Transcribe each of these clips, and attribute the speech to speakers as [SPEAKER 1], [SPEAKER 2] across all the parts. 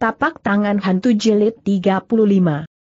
[SPEAKER 1] Tapak tangan hantu jilid 35.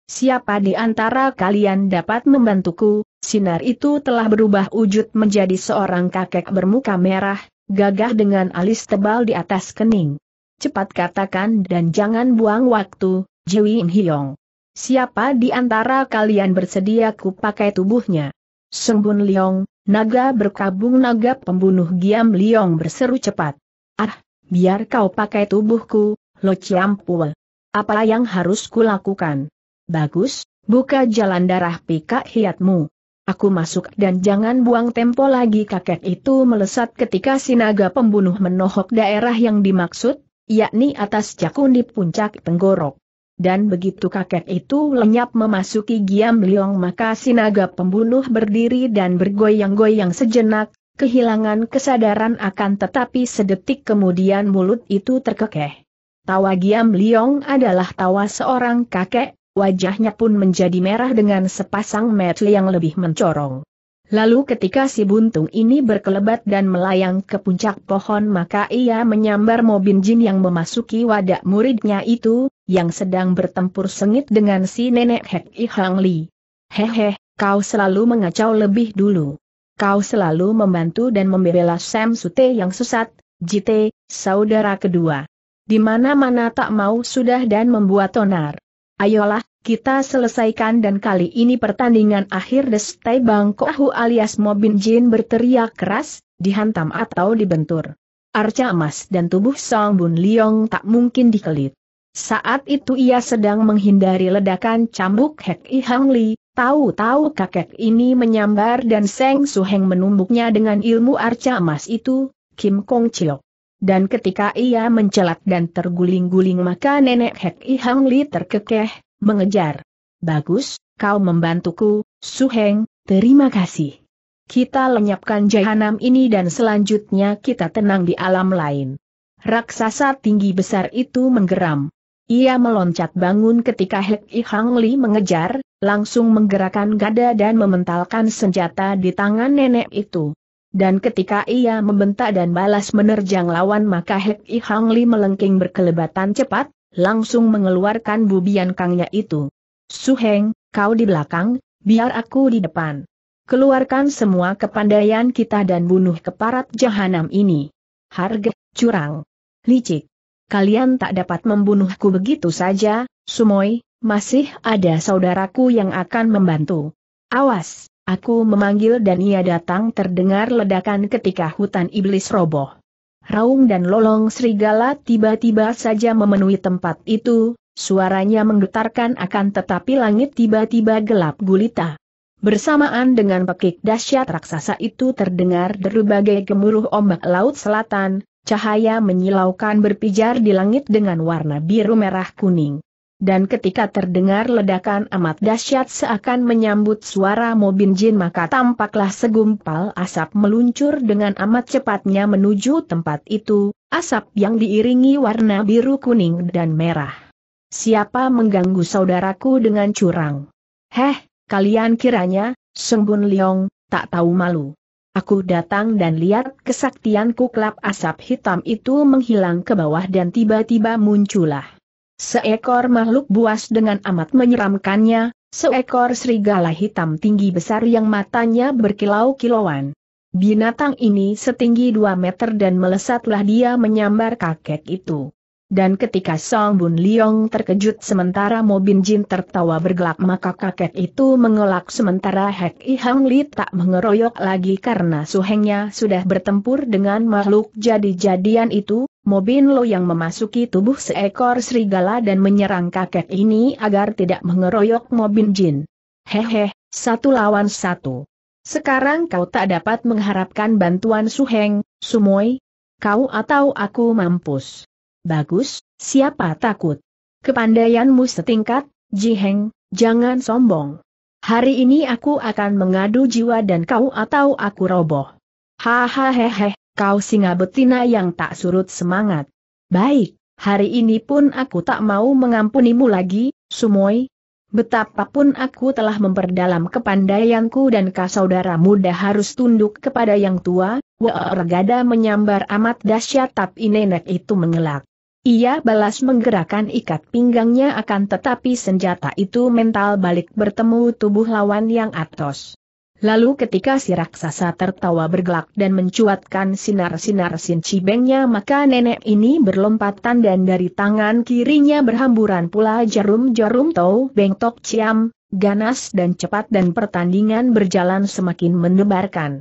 [SPEAKER 1] Siapa di antara kalian dapat membantuku? Sinar itu telah berubah wujud menjadi seorang kakek bermuka merah, gagah dengan alis tebal di atas kening. Cepat katakan dan jangan buang waktu, Jiwin Hyong. Siapa di antara kalian bersedia ku pakai tubuhnya? Sembun Liong, naga berkabung naga pembunuh Giam Liong berseru cepat. Ah, biar kau pakai tubuhku, Lo Ciampul. Apa yang harus kulakukan? Bagus, buka jalan darah pika hiatmu. Aku masuk dan jangan buang tempo lagi kakek itu melesat ketika sinaga pembunuh menohok daerah yang dimaksud, yakni atas cakun di puncak tenggorok. Dan begitu kakek itu lenyap memasuki Giam Liong maka sinaga pembunuh berdiri dan bergoyang-goyang sejenak, kehilangan kesadaran akan tetapi sedetik kemudian mulut itu terkekeh. Tawa Giam Liong adalah tawa seorang kakek, wajahnya pun menjadi merah dengan sepasang mata yang lebih mencorong. Lalu ketika si buntung ini berkelebat dan melayang ke puncak pohon maka ia menyambar Mobin Jin yang memasuki wadah muridnya itu, yang sedang bertempur sengit dengan si nenek Hek Hang Li. Hehe, kau selalu mengacau lebih dulu. Kau selalu membantu dan membela Sam Sute yang sesat, Jite, saudara kedua. Di mana-mana tak mau sudah dan membuat tonar. Ayolah, kita selesaikan dan kali ini pertandingan akhir Destai Bangkohu alias Mobin Jin berteriak keras, dihantam atau dibentur. Arca emas dan tubuh Song Bun Liong tak mungkin dikelit. Saat itu ia sedang menghindari ledakan cambuk Hek I Hang Li, tahu-tahu kakek ini menyambar dan Seng Heng menumbuknya dengan ilmu arca emas itu, Kim Kong Chiok. Dan ketika ia mencelat dan terguling-guling maka nenek Hek Ihang Li terkekeh, mengejar. Bagus, kau membantuku, Su Heng. terima kasih. Kita lenyapkan jahanam ini dan selanjutnya kita tenang di alam lain. Raksasa tinggi besar itu menggeram. Ia meloncat bangun ketika Hek Ihang Li mengejar, langsung menggerakkan gada dan mementalkan senjata di tangan nenek itu. Dan ketika ia membentak dan balas menerjang lawan maka Hek I Hang Li melengking berkelebatan cepat, langsung mengeluarkan bubian kangnya itu. Su Heng, kau di belakang, biar aku di depan. Keluarkan semua kepandaian kita dan bunuh keparat jahanam ini. Harga, curang. Licik. Kalian tak dapat membunuhku begitu saja, Sumoy, masih ada saudaraku yang akan membantu. Awas! Aku memanggil dan ia datang terdengar ledakan ketika hutan iblis roboh. Raung dan lolong serigala tiba-tiba saja memenuhi tempat itu, suaranya menggetarkan akan tetapi langit tiba-tiba gelap gulita. Bersamaan dengan pekik dahsyat raksasa itu terdengar deru bagai gemuruh ombak laut selatan, cahaya menyilaukan berpijar di langit dengan warna biru merah kuning dan ketika terdengar ledakan amat dahsyat seakan menyambut suara Mobin Jin maka tampaklah segumpal asap meluncur dengan amat cepatnya menuju tempat itu, asap yang diiringi warna biru kuning dan merah. Siapa mengganggu saudaraku dengan curang? Heh, kalian kiranya, Sembun Liong, tak tahu malu. Aku datang dan lihat kesaktianku kelap asap hitam itu menghilang ke bawah dan tiba-tiba muncullah Seekor makhluk buas dengan amat menyeramkannya, seekor serigala hitam tinggi besar yang matanya berkilau-kilauan. Binatang ini setinggi 2 meter dan melesatlah dia menyambar kakek itu. Dan ketika Song Bun Liong terkejut sementara Mo Bin Jin tertawa bergelak maka kakek itu mengelak sementara Hek I Hang Li tak mengeroyok lagi karena suhengnya sudah bertempur dengan makhluk jadi-jadian itu, Mo Bin Lo yang memasuki tubuh seekor serigala dan menyerang kakek ini agar tidak mengeroyok Mo Bin Jin. Hehe, satu lawan satu. Sekarang kau tak dapat mengharapkan bantuan Suheng, Sumoy, kau atau aku mampus. Bagus, siapa takut? Kepandaianmu setingkat, Jiheng, jangan sombong. Hari ini aku akan mengadu jiwa dan kau atau aku roboh. Hahaha, kau singa betina yang tak surut semangat. Baik, hari ini pun aku tak mau mengampunimu lagi, Sumoy. Betapapun aku telah memperdalam kepandaianku dan kau saudara muda harus tunduk kepada yang tua, Regada menyambar amat dahsyat tapi nenek itu mengelak. Ia balas menggerakkan ikat pinggangnya akan tetapi senjata itu mental balik bertemu tubuh lawan yang atos. Lalu ketika si raksasa tertawa bergelak dan mencuatkan sinar-sinar sin cibengnya maka nenek ini berlompatan dan dari tangan kirinya berhamburan pula jarum-jarum tau bengtok ciam, ganas dan cepat dan pertandingan berjalan semakin mendebarkan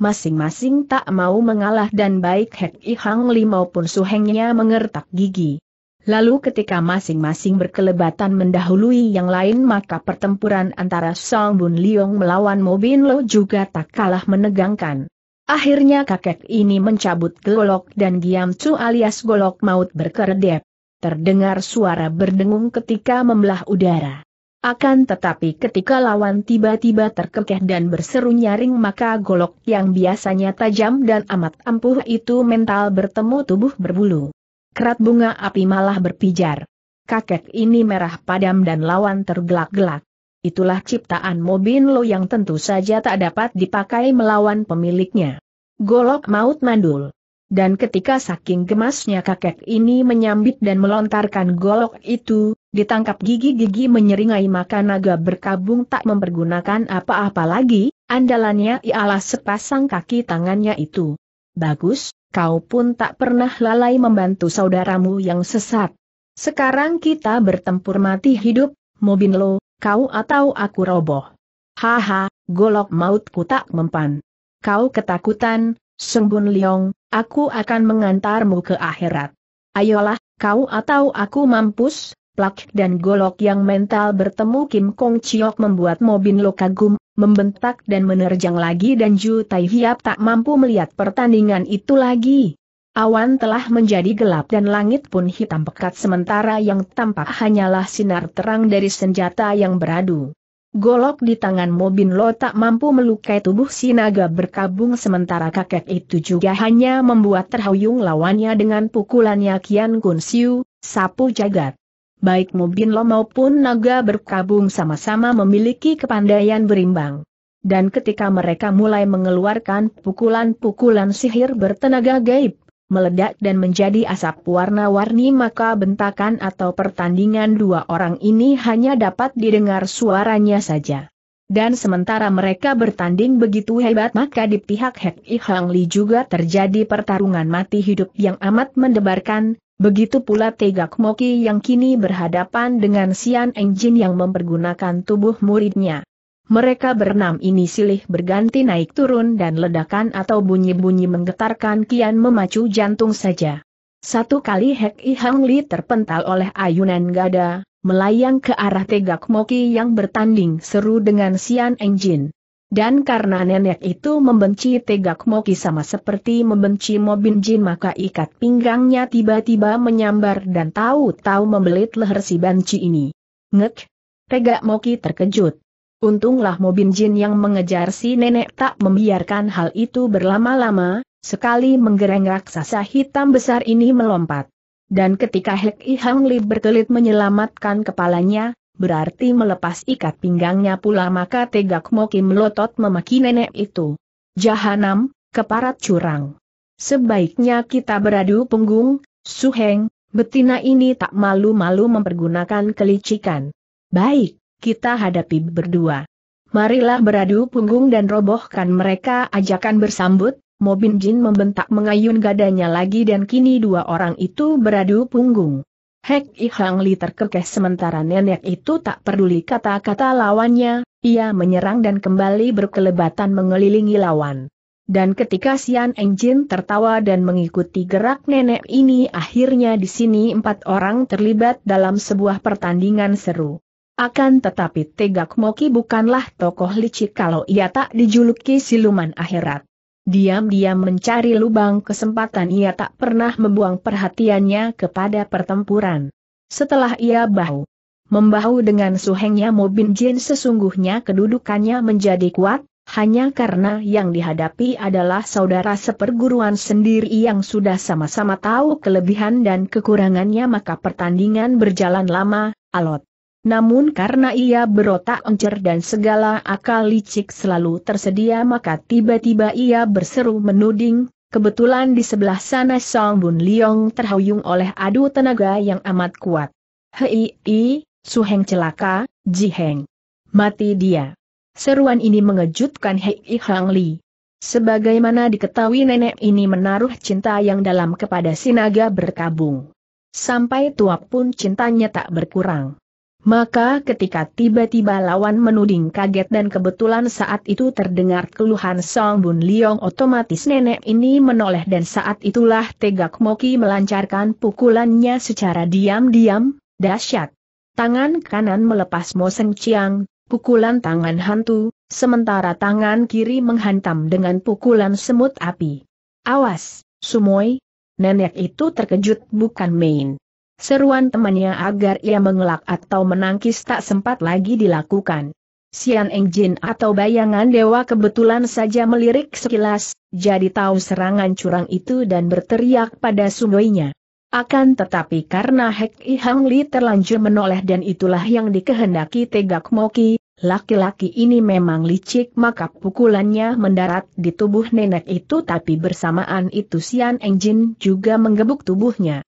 [SPEAKER 1] masing-masing tak mau mengalah dan baik Hek I Hang Li maupun Su Hengnya mengertak gigi. Lalu ketika masing-masing berkelebatan mendahului yang lain maka pertempuran antara Song Bun Liong melawan Mo Bin Lo juga tak kalah menegangkan. Akhirnya kakek ini mencabut golok dan Giam Chu alias golok maut berkeredep. Terdengar suara berdengung ketika membelah udara. Akan tetapi ketika lawan tiba-tiba terkekeh dan berseru nyaring maka golok yang biasanya tajam dan amat ampuh itu mental bertemu tubuh berbulu. Kerat bunga api malah berpijar. Kakek ini merah padam dan lawan tergelak-gelak. Itulah ciptaan Mobin Lo yang tentu saja tak dapat dipakai melawan pemiliknya. Golok maut mandul dan ketika saking gemasnya kakek ini menyambit dan melontarkan golok itu, ditangkap gigi-gigi menyeringai maka naga berkabung tak mempergunakan apa-apa lagi, andalannya ialah sepasang kaki tangannya itu. Bagus, kau pun tak pernah lalai membantu saudaramu yang sesat. Sekarang kita bertempur mati hidup, Mobinlo, kau atau aku roboh. Haha, golok mautku tak mempan. Kau ketakutan, Sembun Liong, aku akan mengantarmu ke akhirat. Ayolah, kau atau aku mampus, plak dan golok yang mental bertemu Kim Kong Chiok membuat Mobin Lo kagum, membentak dan menerjang lagi dan Ju Tai Hiap tak mampu melihat pertandingan itu lagi. Awan telah menjadi gelap dan langit pun hitam pekat sementara yang tampak hanyalah sinar terang dari senjata yang beradu. Golok di tangan Mobin Lo tak mampu melukai tubuh si naga berkabung sementara kakek itu juga hanya membuat terhuyung lawannya dengan pukulannya Kian Kun Siu, sapu jagat. Baik Mobin Lo maupun naga berkabung sama-sama memiliki kepandaian berimbang. Dan ketika mereka mulai mengeluarkan pukulan-pukulan sihir bertenaga gaib, meledak dan menjadi asap warna-warni maka bentakan atau pertandingan dua orang ini hanya dapat didengar suaranya saja. Dan sementara mereka bertanding begitu hebat maka di pihak Hek I Li juga terjadi pertarungan mati hidup yang amat mendebarkan, begitu pula Tegak Moki yang kini berhadapan dengan Xian Engjin yang mempergunakan tubuh muridnya. Mereka berenam ini silih berganti naik turun dan ledakan atau bunyi-bunyi menggetarkan kian memacu jantung saja. Satu kali Hek I Hang Li terpental oleh ayunan gada, melayang ke arah tegak Moki yang bertanding seru dengan Sian Enjin. Dan karena nenek itu membenci tegak Moki sama seperti membenci Mobin Jin maka ikat pinggangnya tiba-tiba menyambar dan tahu-tahu membelit leher si banci ini. Ngek! Tegak Moki terkejut. Untunglah Mobin Jin yang mengejar si nenek tak membiarkan hal itu berlama-lama, sekali menggereng raksasa hitam besar ini melompat. Dan ketika Hek I Hang Li berkelit menyelamatkan kepalanya, berarti melepas ikat pinggangnya pula maka tegak Moki melotot memaki nenek itu. Jahanam, keparat curang. Sebaiknya kita beradu punggung, Su Heng, betina ini tak malu-malu mempergunakan kelicikan. Baik, kita hadapi berdua. Marilah beradu punggung dan robohkan mereka ajakan bersambut, Mobin Jin membentak mengayun gadanya lagi dan kini dua orang itu beradu punggung. Hek Ihang Li terkekeh sementara nenek itu tak peduli kata-kata lawannya, ia menyerang dan kembali berkelebatan mengelilingi lawan. Dan ketika Sian Engjin tertawa dan mengikuti gerak nenek ini akhirnya di sini empat orang terlibat dalam sebuah pertandingan seru. Akan tetapi Tegak Moki bukanlah tokoh licik kalau ia tak dijuluki siluman akhirat. Diam-diam mencari lubang kesempatan ia tak pernah membuang perhatiannya kepada pertempuran. Setelah ia bahu, membahu dengan suhengnya Mobin Jin sesungguhnya kedudukannya menjadi kuat, hanya karena yang dihadapi adalah saudara seperguruan sendiri yang sudah sama-sama tahu kelebihan dan kekurangannya maka pertandingan berjalan lama, alot. Namun karena ia berotak encer dan segala akal licik selalu tersedia maka tiba-tiba ia berseru menuding, kebetulan di sebelah sana Song Bun Liong terhuyung oleh adu tenaga yang amat kuat. Hei, i, Heng celaka, Ji Heng, Mati dia. Seruan ini mengejutkan Hei Hang Li. Sebagaimana diketahui nenek ini menaruh cinta yang dalam kepada Sinaga berkabung. Sampai tua pun cintanya tak berkurang. Maka ketika tiba-tiba lawan menuding kaget dan kebetulan saat itu terdengar keluhan Song Bun Liong otomatis nenek ini menoleh dan saat itulah Tegak Moki melancarkan pukulannya secara diam-diam, dahsyat. Tangan kanan melepas Mo Seng Chiang, pukulan tangan hantu, sementara tangan kiri menghantam dengan pukulan semut api. Awas, Sumoy! Nenek itu terkejut bukan main. Seruan temannya agar ia mengelak atau menangkis tak sempat lagi dilakukan. Sian Engjin atau bayangan dewa kebetulan saja melirik sekilas, jadi tahu serangan curang itu dan berteriak pada sungainya. Akan tetapi karena Hek I Hang Li terlanjur menoleh dan itulah yang dikehendaki Tegak Moki, laki-laki ini memang licik maka pukulannya mendarat di tubuh nenek itu tapi bersamaan itu Sian Engjin juga menggebuk tubuhnya.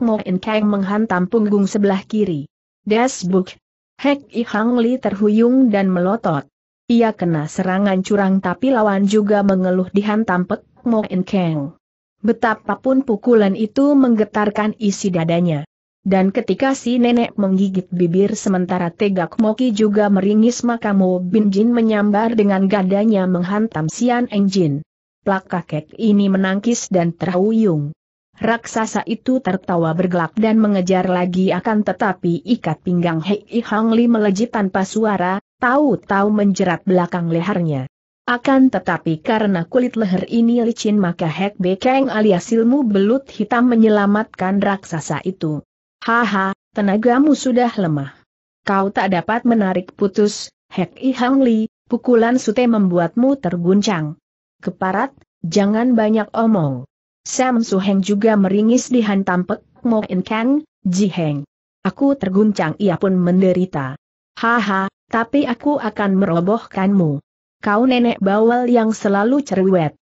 [SPEAKER 1] Mo In Kang menghantam punggung sebelah kiri. Desbuk. Hek I Hang Li terhuyung dan melotot. Ia kena serangan curang tapi lawan juga mengeluh dihantam Pek Mo In Kang. Betapapun pukulan itu menggetarkan isi dadanya. Dan ketika si nenek menggigit bibir sementara tegak Moki juga meringis maka Mo Bin Jin menyambar dengan gadanya menghantam Sian Eng Jin. Plak kakek ini menangkis dan terhuyung. Raksasa itu tertawa bergelak dan mengejar lagi akan tetapi ikat pinggang Hei Hang Li melejit tanpa suara, tahu-tahu menjerat belakang lehernya. Akan tetapi karena kulit leher ini licin maka Hek Bekeng alias ilmu belut hitam menyelamatkan raksasa itu. Haha, tenagamu sudah lemah. Kau tak dapat menarik putus, Hek Hang Li, pukulan sute membuatmu terguncang. Keparat, jangan banyak omong. Sam Su Heng juga meringis dihantam Pek Mo In Kang, Ji Heng. Aku terguncang ia pun menderita. Haha, tapi aku akan merobohkanmu. Kau nenek bawal yang selalu cerewet.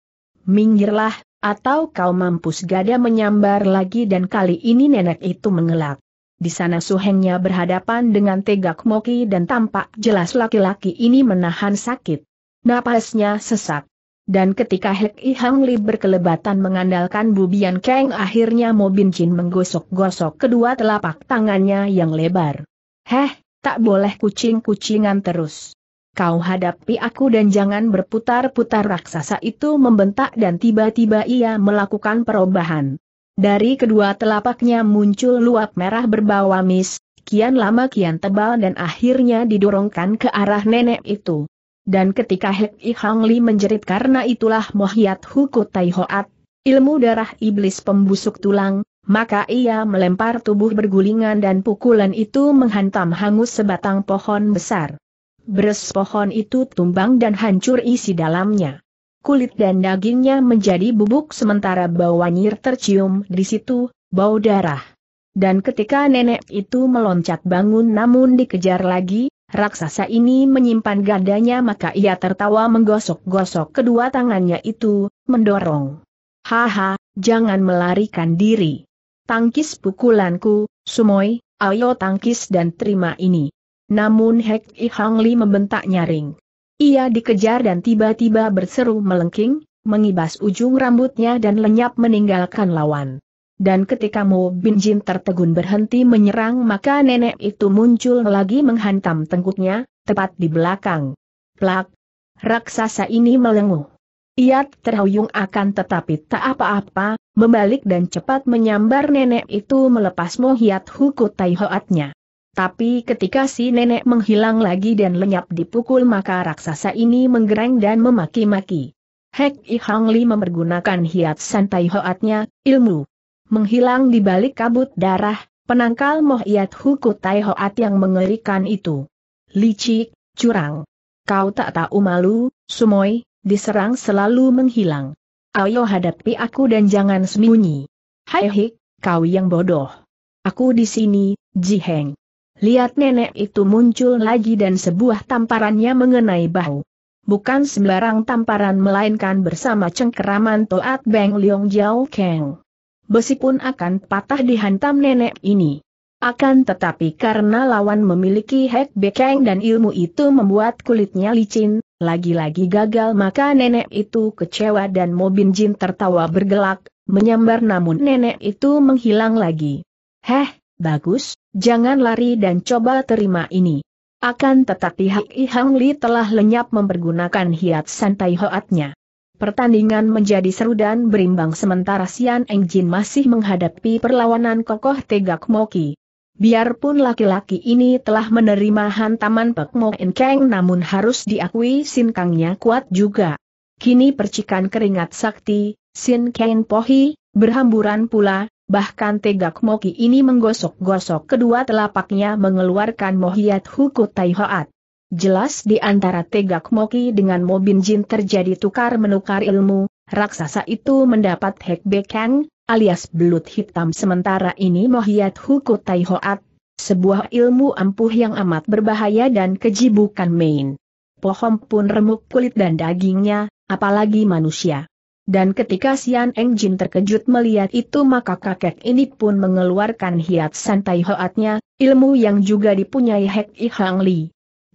[SPEAKER 1] Minggirlah, atau kau mampus gada menyambar lagi dan kali ini nenek itu mengelak. Di sana suhengnya berhadapan dengan tegak moki dan tampak jelas laki-laki ini menahan sakit. Napasnya sesak. Dan ketika Hek I Hang Li berkelebatan mengandalkan bubian Kang akhirnya Mo Bin Jin menggosok-gosok kedua telapak tangannya yang lebar. Heh, tak boleh kucing-kucingan terus. Kau hadapi aku dan jangan berputar-putar raksasa itu membentak dan tiba-tiba ia melakukan perubahan. Dari kedua telapaknya muncul luap merah berbau amis, kian lama kian tebal dan akhirnya didorongkan ke arah nenek itu dan ketika Hek I Hang Li menjerit karena itulah Mohyat Huku Tai Hoat, ilmu darah iblis pembusuk tulang, maka ia melempar tubuh bergulingan dan pukulan itu menghantam hangus sebatang pohon besar. Beres pohon itu tumbang dan hancur isi dalamnya. Kulit dan dagingnya menjadi bubuk sementara bau wanyir tercium di situ, bau darah. Dan ketika nenek itu meloncat bangun namun dikejar lagi, Raksasa ini menyimpan gandanya maka ia tertawa menggosok-gosok kedua tangannya itu, mendorong. Haha, jangan melarikan diri. Tangkis pukulanku, Sumoy, ayo tangkis dan terima ini. Namun Hek I Hang Li membentak nyaring. Ia dikejar dan tiba-tiba berseru melengking, mengibas ujung rambutnya dan lenyap meninggalkan lawan. Dan ketika Mo Bin Jin tertegun berhenti menyerang maka nenek itu muncul lagi menghantam tengkuknya, tepat di belakang. Plak! Raksasa ini melenguh. Ia terhuyung akan tetapi tak apa-apa, membalik dan cepat menyambar nenek itu melepas Mo Hiat Huku Tai Hoatnya. Tapi ketika si nenek menghilang lagi dan lenyap dipukul maka raksasa ini menggereng dan memaki-maki. Hek I Hang Li mempergunakan hiat santai hoatnya, ilmu menghilang di balik kabut darah, penangkal Mohiat Huku Tai Hoat yang mengerikan itu. Licik, curang. Kau tak tahu malu, Sumoy, diserang selalu menghilang. Ayo hadapi aku dan jangan sembunyi. Hai hik, kau yang bodoh. Aku di sini, Ji Heng. Lihat nenek itu muncul lagi dan sebuah tamparannya mengenai bahu. Bukan sembarang tamparan melainkan bersama cengkeraman Toat Beng Liong Jiao Kang besi pun akan patah dihantam nenek ini. Akan tetapi karena lawan memiliki hek bekeng dan ilmu itu membuat kulitnya licin, lagi-lagi gagal maka nenek itu kecewa dan Mobin Jin tertawa bergelak, menyambar namun nenek itu menghilang lagi. Heh, bagus, jangan lari dan coba terima ini. Akan tetapi Hak Ihang Li telah lenyap mempergunakan hiat santai hoatnya. Pertandingan menjadi seru dan berimbang sementara Sian Engjin masih menghadapi perlawanan kokoh tegak Moki. Biarpun laki-laki ini telah menerima hantaman Pek Mo Keng, namun harus diakui Sin Kangnya kuat juga. Kini percikan keringat sakti, Sin Kang Pohi, berhamburan pula, bahkan tegak Moki ini menggosok-gosok kedua telapaknya mengeluarkan Mohiat Huku Tai Hoat. Jelas di antara Tegak Moki dengan Mobin Jin terjadi tukar-menukar ilmu, raksasa itu mendapat Hek Bekang, alias belut hitam sementara ini Mohiat Huku Taihoat, sebuah ilmu ampuh yang amat berbahaya dan keji bukan main. Pohon pun remuk kulit dan dagingnya, apalagi manusia. Dan ketika Sian Eng Jin terkejut melihat itu maka kakek ini pun mengeluarkan hiat santai hoatnya, ilmu yang juga dipunyai Hek I Li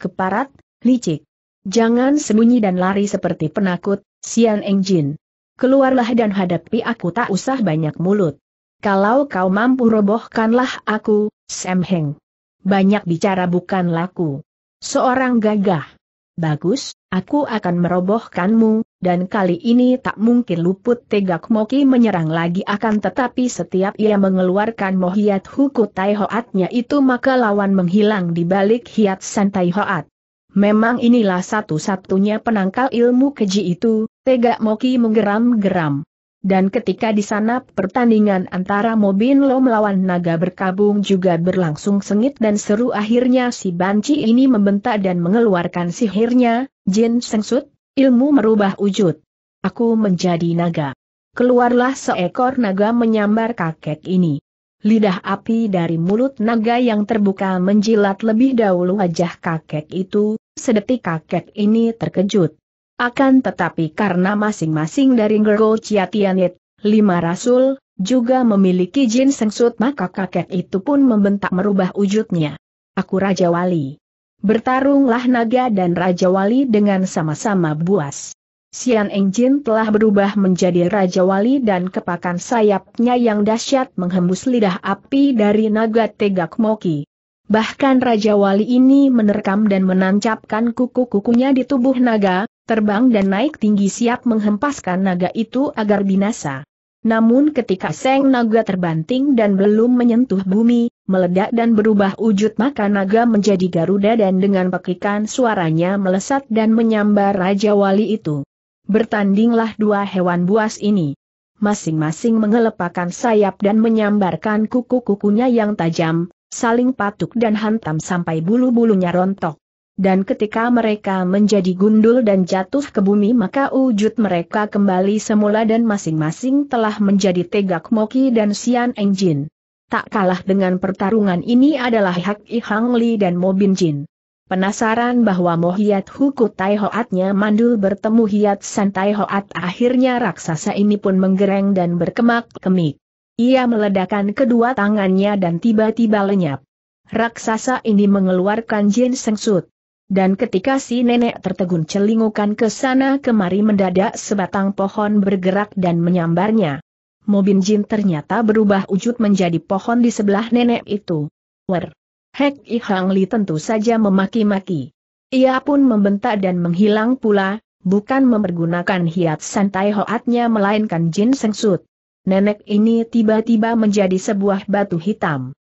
[SPEAKER 1] keparat, licik. Jangan sembunyi dan lari seperti penakut, Sian Engjin. Keluarlah dan hadapi aku tak usah banyak mulut. Kalau kau mampu robohkanlah aku, Sam Heng. Banyak bicara bukan laku. Seorang gagah. Bagus, Aku akan merobohkanmu, dan kali ini tak mungkin luput tegak Moki menyerang lagi akan tetapi setiap ia mengeluarkan mohiat huku Taihoatnya itu maka lawan menghilang di balik hiat santai hoat. Memang inilah satu-satunya penangkal ilmu keji itu, tegak Moki menggeram-geram. Dan ketika di sana pertandingan antara Mobin Lo melawan naga berkabung juga berlangsung sengit dan seru akhirnya si Banci ini membentak dan mengeluarkan sihirnya, Jin Sengsut, ilmu merubah wujud. Aku menjadi naga. Keluarlah seekor naga menyambar kakek ini. Lidah api dari mulut naga yang terbuka menjilat lebih dahulu wajah kakek itu, sedetik kakek ini terkejut. Akan tetapi karena masing-masing dari Ngergo Ciatianit, lima rasul, juga memiliki jin sengsut maka kakek itu pun membentak merubah wujudnya. Aku Raja Wali. Bertarunglah naga dan Raja Wali dengan sama-sama buas. Sian Engjin telah berubah menjadi Raja Wali dan kepakan sayapnya yang dahsyat menghembus lidah api dari naga Tegak Moki. Bahkan Raja Wali ini menerkam dan menancapkan kuku-kukunya di tubuh naga, terbang dan naik tinggi siap menghempaskan naga itu agar binasa. Namun ketika Seng Naga terbanting dan belum menyentuh bumi, meledak dan berubah wujud maka naga menjadi Garuda dan dengan pekikan suaranya melesat dan menyambar Raja Wali itu. Bertandinglah dua hewan buas ini. Masing-masing mengelepakan sayap dan menyambarkan kuku-kukunya yang tajam, saling patuk dan hantam sampai bulu-bulunya rontok. Dan ketika mereka menjadi gundul dan jatuh ke bumi maka wujud mereka kembali semula dan masing-masing telah menjadi tegak Moki dan Sian Enjin. Tak kalah dengan pertarungan ini adalah Hak I Hang Li dan Mo Bin Jin. Penasaran bahwa Mohiat Hiat Huku Tai Hoatnya mandul bertemu Hiat San Tai Hoat akhirnya raksasa ini pun menggereng dan berkemak-kemik. Ia meledakkan kedua tangannya dan tiba-tiba lenyap. Raksasa ini mengeluarkan jin sengsut. Dan ketika si nenek tertegun celingukan ke sana kemari mendadak sebatang pohon bergerak dan menyambarnya. Mobin Jin ternyata berubah wujud menjadi pohon di sebelah nenek itu. Wer! Hek I Hang Li tentu saja memaki-maki. Ia pun membentak dan menghilang pula, bukan mempergunakan hiat santai hoatnya melainkan Jin Sengsut. Nenek ini tiba-tiba menjadi sebuah batu hitam.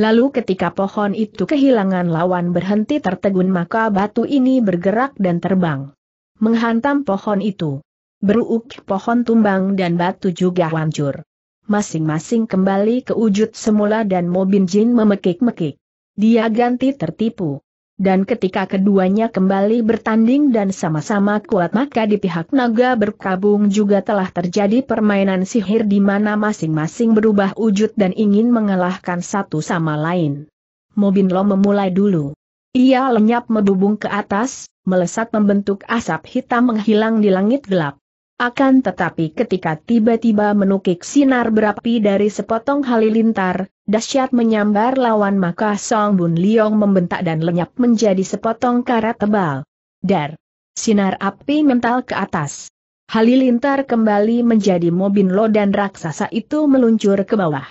[SPEAKER 1] Lalu ketika pohon itu kehilangan lawan berhenti tertegun maka batu ini bergerak dan terbang. Menghantam pohon itu. Beruuk pohon tumbang dan batu juga hancur. Masing-masing kembali ke wujud semula dan Mobin Jin memekik-mekik. Dia ganti tertipu. Dan ketika keduanya kembali bertanding dan sama-sama kuat maka di pihak naga berkabung juga telah terjadi permainan sihir di mana masing-masing berubah wujud dan ingin mengalahkan satu sama lain. Mobin Lo memulai dulu. Ia lenyap membubung ke atas, melesat membentuk asap hitam menghilang di langit gelap. Akan tetapi ketika tiba-tiba menukik sinar berapi dari sepotong halilintar, dahsyat menyambar lawan maka Song Bun Liong membentak dan lenyap menjadi sepotong karat tebal. Dar! Sinar api mental ke atas. Halilintar kembali menjadi lo dan raksasa itu meluncur ke bawah.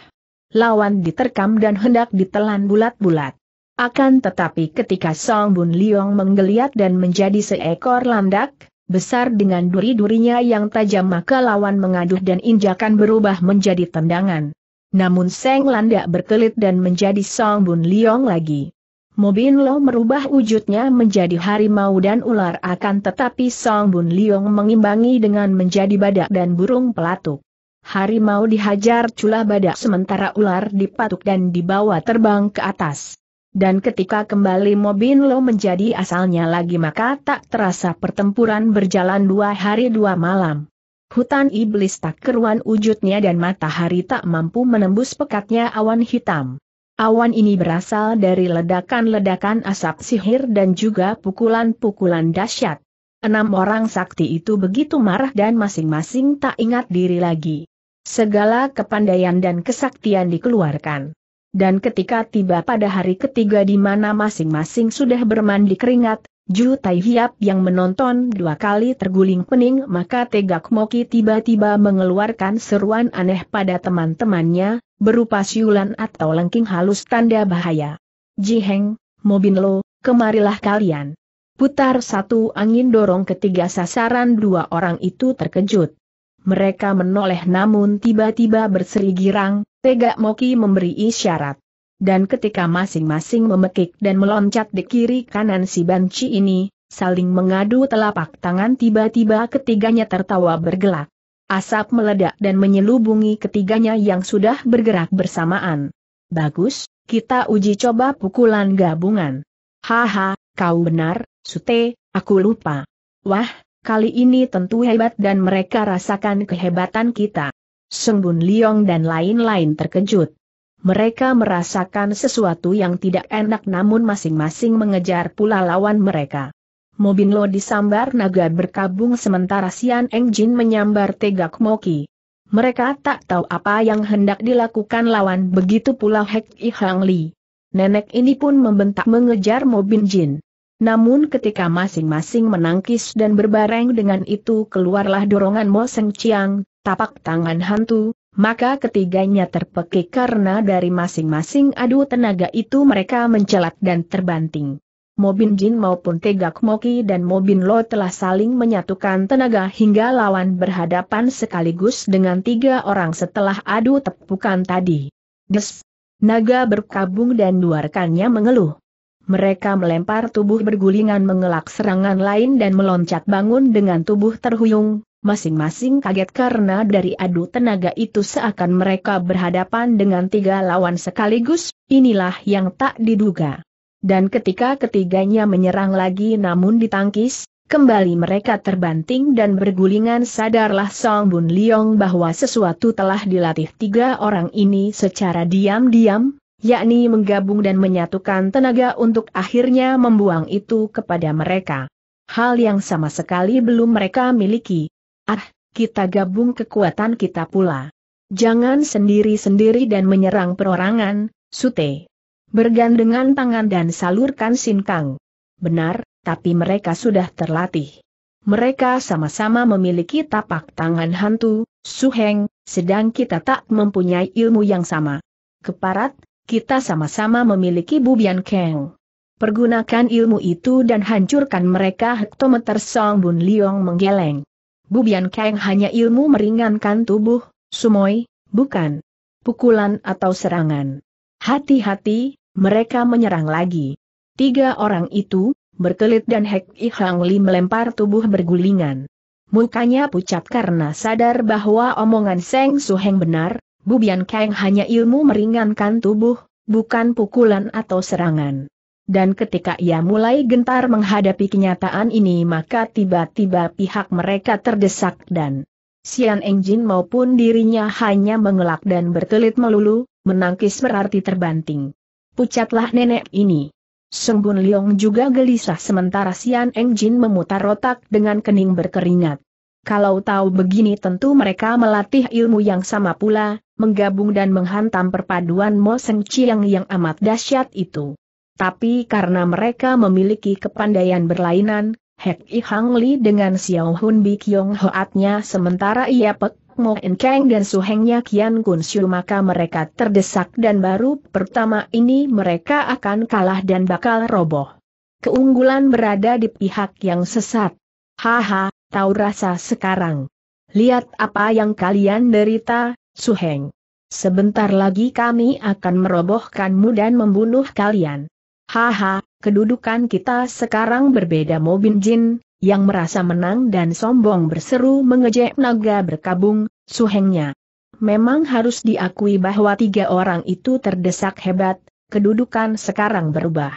[SPEAKER 1] Lawan diterkam dan hendak ditelan bulat-bulat. Akan tetapi ketika Song Bun Liong menggeliat dan menjadi seekor landak, besar dengan duri-durinya yang tajam maka lawan mengaduh dan injakan berubah menjadi tendangan. Namun Seng landak berkelit dan menjadi Song Bun Liong lagi. Mobin Lo merubah wujudnya menjadi harimau dan ular akan tetapi Song Bun Liong mengimbangi dengan menjadi badak dan burung pelatuk. Harimau dihajar culah badak sementara ular dipatuk dan dibawa terbang ke atas. Dan ketika kembali Lo menjadi asalnya lagi maka tak terasa pertempuran berjalan dua hari dua malam. Hutan iblis tak keruan wujudnya dan matahari tak mampu menembus pekatnya awan hitam. Awan ini berasal dari ledakan-ledakan asap sihir dan juga pukulan-pukulan dahsyat. Enam orang sakti itu begitu marah dan masing-masing tak ingat diri lagi. Segala kepandaian dan kesaktian dikeluarkan. Dan ketika tiba pada hari ketiga di mana masing-masing sudah bermandi keringat, Ju Tai Hiap yang menonton dua kali terguling pening maka Tegak Moki tiba-tiba mengeluarkan seruan aneh pada teman-temannya, berupa siulan atau lengking halus tanda bahaya. Ji Heng, Jiheng, Lo, kemarilah kalian. Putar satu angin dorong ketiga sasaran dua orang itu terkejut. Mereka menoleh namun tiba-tiba berseri girang, Tega Moki memberi isyarat. Dan ketika masing-masing memekik dan meloncat di kiri kanan si banci ini, saling mengadu telapak tangan tiba-tiba ketiganya tertawa bergelak. Asap meledak dan menyelubungi ketiganya yang sudah bergerak bersamaan. Bagus, kita uji coba pukulan gabungan. Haha, kau benar, Sute, aku lupa. Wah, kali ini tentu hebat dan mereka rasakan kehebatan kita. Sembun Liong dan lain-lain terkejut. Mereka merasakan sesuatu yang tidak enak namun masing-masing mengejar pula lawan mereka. Mobin Lo disambar naga berkabung sementara Sian Eng Jin menyambar tegak Moki. Mereka tak tahu apa yang hendak dilakukan lawan begitu pula Hek Ihang Hang Li. Nenek ini pun membentak mengejar Mobin Jin. Namun ketika masing-masing menangkis dan berbareng dengan itu keluarlah dorongan Mo Seng Chiang, tapak tangan hantu, maka ketiganya terpekik karena dari masing-masing adu tenaga itu mereka mencelat dan terbanting. Mo Bin Jin maupun Tegak Moki dan Mo Bin Lo telah saling menyatukan tenaga hingga lawan berhadapan sekaligus dengan tiga orang setelah adu tepukan tadi. Des! Naga berkabung dan dua mengeluh mereka melempar tubuh bergulingan mengelak serangan lain dan meloncat bangun dengan tubuh terhuyung, masing-masing kaget karena dari adu tenaga itu seakan mereka berhadapan dengan tiga lawan sekaligus, inilah yang tak diduga. Dan ketika ketiganya menyerang lagi namun ditangkis, kembali mereka terbanting dan bergulingan sadarlah Song Bun Liong bahwa sesuatu telah dilatih tiga orang ini secara diam-diam, yakni menggabung dan menyatukan tenaga untuk akhirnya membuang itu kepada mereka. Hal yang sama sekali belum mereka miliki. Ah, kita gabung kekuatan kita pula. Jangan sendiri-sendiri dan menyerang perorangan, Sute. Bergandengan tangan dan salurkan sinkang. Benar, tapi mereka sudah terlatih. Mereka sama-sama memiliki tapak tangan hantu, suheng, sedang kita tak mempunyai ilmu yang sama. Keparat, kita sama-sama memiliki Bubian Kang. Pergunakan ilmu itu dan hancurkan mereka hektometer Song Bun Liong menggeleng. Bubian Kang hanya ilmu meringankan tubuh, sumoi, bukan pukulan atau serangan. Hati-hati, mereka menyerang lagi. Tiga orang itu, berkelit dan Hek Ihang Li melempar tubuh bergulingan. Mukanya pucat karena sadar bahwa omongan Seng Suheng benar, Bubian Kang hanya ilmu meringankan tubuh, bukan pukulan atau serangan. Dan ketika ia mulai gentar menghadapi kenyataan ini maka tiba-tiba pihak mereka terdesak dan Sian Engjin maupun dirinya hanya mengelak dan bertelit melulu, menangkis berarti terbanting. Pucatlah nenek ini. Sung Bun Leong juga gelisah sementara Sian Engjin memutar otak dengan kening berkeringat. Kalau tahu begini tentu mereka melatih ilmu yang sama pula, menggabung dan menghantam perpaduan Mo Seng Chiang yang amat dahsyat itu. Tapi karena mereka memiliki kepandaian berlainan, Hek I Hang Li dengan Xiao Hun Bi Kyong Hoatnya sementara ia pek Mo En Kang dan suhengnya Kian Kun Siu maka mereka terdesak dan baru pertama ini mereka akan kalah dan bakal roboh. Keunggulan berada di pihak yang sesat. Haha, tahu rasa sekarang. Lihat apa yang kalian derita, Suheng. Sebentar lagi kami akan merobohkanmu dan membunuh kalian. Haha, kedudukan kita sekarang berbeda Mobin Jin, yang merasa menang dan sombong berseru mengejek naga berkabung, suhengnya. Memang harus diakui bahwa tiga orang itu terdesak hebat, kedudukan sekarang berubah.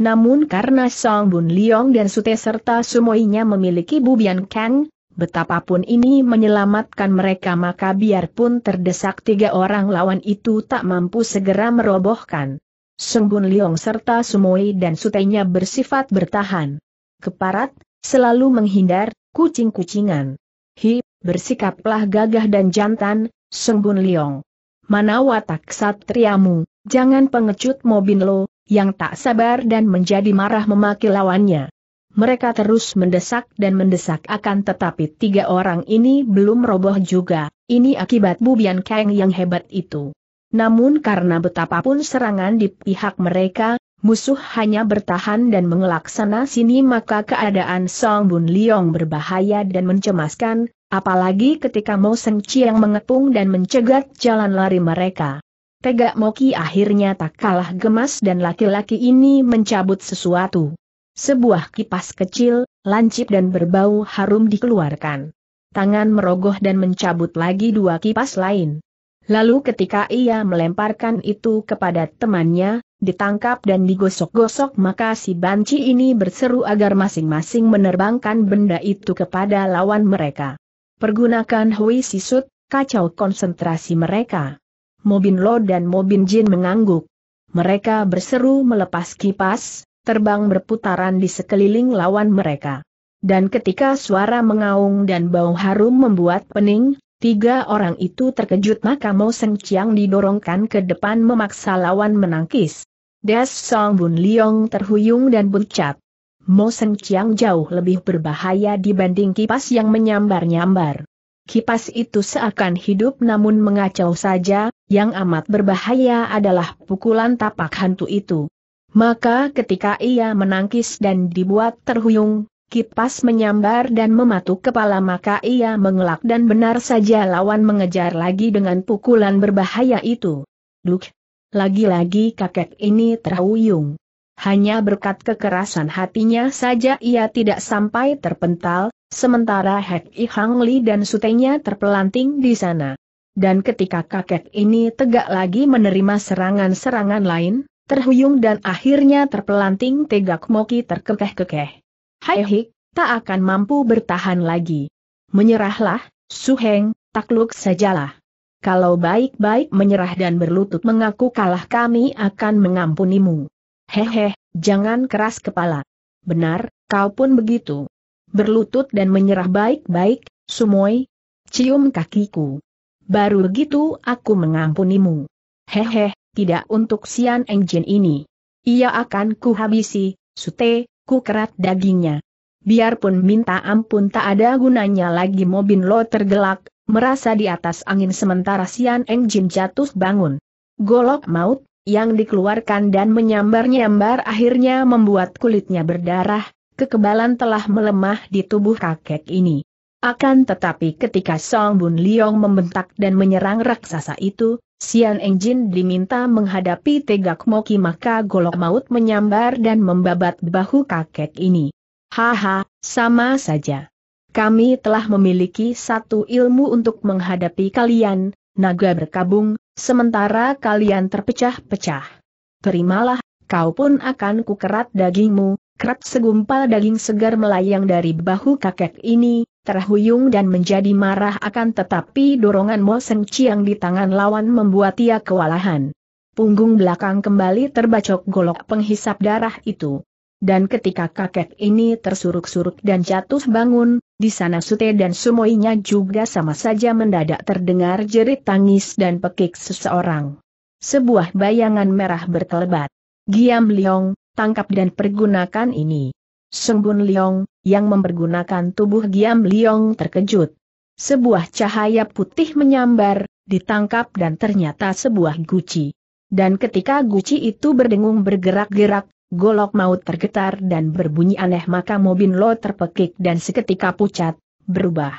[SPEAKER 1] Namun karena Song Bun Liong dan Sute serta sumoinya memiliki Bubian Kang, betapapun ini menyelamatkan mereka maka biarpun terdesak tiga orang lawan itu tak mampu segera merobohkan. Sengbun Liong serta Sumoi dan sutenya bersifat bertahan. Keparat, selalu menghindar, kucing-kucingan. Hi, bersikaplah gagah dan jantan, Sengbun Liong. Mana watak satriamu, jangan pengecut mobin lo, yang tak sabar dan menjadi marah memaki lawannya. Mereka terus mendesak dan mendesak akan tetapi tiga orang ini belum roboh juga, ini akibat Bubian Kang yang hebat itu. Namun karena betapapun serangan di pihak mereka, musuh hanya bertahan dan mengelak sana sini maka keadaan Song Bun Liong berbahaya dan mencemaskan, apalagi ketika Mo Seng Chiang mengepung dan mencegat jalan lari mereka. Tegak Moki akhirnya tak kalah gemas dan laki-laki ini mencabut sesuatu. Sebuah kipas kecil, lancip dan berbau harum dikeluarkan. Tangan merogoh dan mencabut lagi dua kipas lain. Lalu ketika ia melemparkan itu kepada temannya, ditangkap dan digosok-gosok maka si banci ini berseru agar masing-masing menerbangkan benda itu kepada lawan mereka. Pergunakan Hui Sisut, kacau konsentrasi mereka. Mobin Lo dan Mobin Jin mengangguk. Mereka berseru melepas kipas, terbang berputaran di sekeliling lawan mereka. Dan ketika suara mengaung dan bau harum membuat pening, tiga orang itu terkejut maka Mo Seng Chiang didorongkan ke depan memaksa lawan menangkis. Des Song Bun Liong terhuyung dan bercat. Mo Seng Chiang jauh lebih berbahaya dibanding kipas yang menyambar-nyambar. Kipas itu seakan hidup namun mengacau saja, yang amat berbahaya adalah pukulan tapak hantu itu. Maka ketika ia menangkis dan dibuat terhuyung, kipas menyambar dan mematuk kepala maka ia mengelak dan benar saja lawan mengejar lagi dengan pukulan berbahaya itu. Duk! Lagi-lagi kakek ini terhuyung. Hanya berkat kekerasan hatinya saja ia tidak sampai terpental, sementara Hek I Hang Li dan sutenya terpelanting di sana. Dan ketika kakek ini tegak lagi menerima serangan-serangan lain, terhuyung dan akhirnya terpelanting tegak Moki terkekeh-kekeh. Hai hik, tak akan mampu bertahan lagi. Menyerahlah, Suheng, takluk sajalah. Kalau baik-baik menyerah dan berlutut mengaku kalah kami akan mengampunimu. Hehe, jangan keras kepala. Benar, kau pun begitu. Berlutut dan menyerah baik-baik, Sumoy. Cium kakiku. Baru begitu aku mengampunimu. Hehe, tidak untuk Sian Engjin ini. Ia akan kuhabisi, sute, ku kerat dagingnya. Biarpun minta ampun tak ada gunanya lagi Mobin Lo tergelak, merasa di atas angin sementara Sian Engjin jatuh bangun. Golok maut, yang dikeluarkan dan menyambar-nyambar akhirnya membuat kulitnya berdarah, kekebalan telah melemah di tubuh kakek ini. Akan tetapi ketika Song Bun Liong membentak dan menyerang raksasa itu, Sian Engjin diminta menghadapi tegak moki maka golok maut menyambar dan membabat bahu kakek ini. Haha, sama saja. Kami telah memiliki satu ilmu untuk menghadapi kalian, naga berkabung, sementara kalian terpecah-pecah. Terimalah, kau pun akan kukerat dagingmu, kerat segumpal daging segar melayang dari bahu kakek ini, terhuyung dan menjadi marah akan tetapi dorongan Mo Seng Chiang di tangan lawan membuat ia kewalahan. Punggung belakang kembali terbacok golok penghisap darah itu. Dan ketika kakek ini tersuruk-suruk dan jatuh bangun, di sana Sute dan Sumoinya juga sama saja mendadak terdengar jerit tangis dan pekik seseorang. Sebuah bayangan merah berkelebat. Giam Liong, tangkap dan pergunakan ini. Sembun Liong, yang mempergunakan tubuh Giam Liong terkejut. Sebuah cahaya putih menyambar, ditangkap dan ternyata sebuah guci. Dan ketika guci itu berdengung bergerak-gerak, golok maut tergetar dan berbunyi aneh maka Mobin Lo terpekik dan seketika pucat, berubah.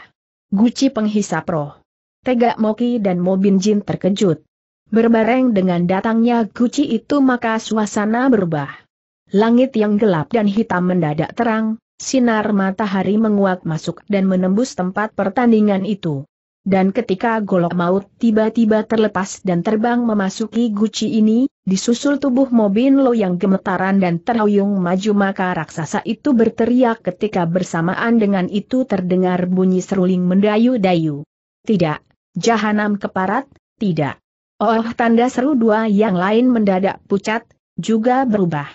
[SPEAKER 1] Guci penghisap roh. Tegak Moki dan Mobin Jin terkejut. Berbareng dengan datangnya guci itu maka suasana berubah. Langit yang gelap dan hitam mendadak terang, sinar matahari menguak masuk dan menembus tempat pertandingan itu. Dan ketika golok maut tiba-tiba terlepas dan terbang memasuki guci ini, disusul tubuh Lo yang gemetaran dan terhuyung maju maka raksasa itu berteriak ketika bersamaan dengan itu terdengar bunyi seruling mendayu-dayu. Tidak, jahanam keparat, tidak. Oh tanda seru dua yang lain mendadak pucat, juga berubah.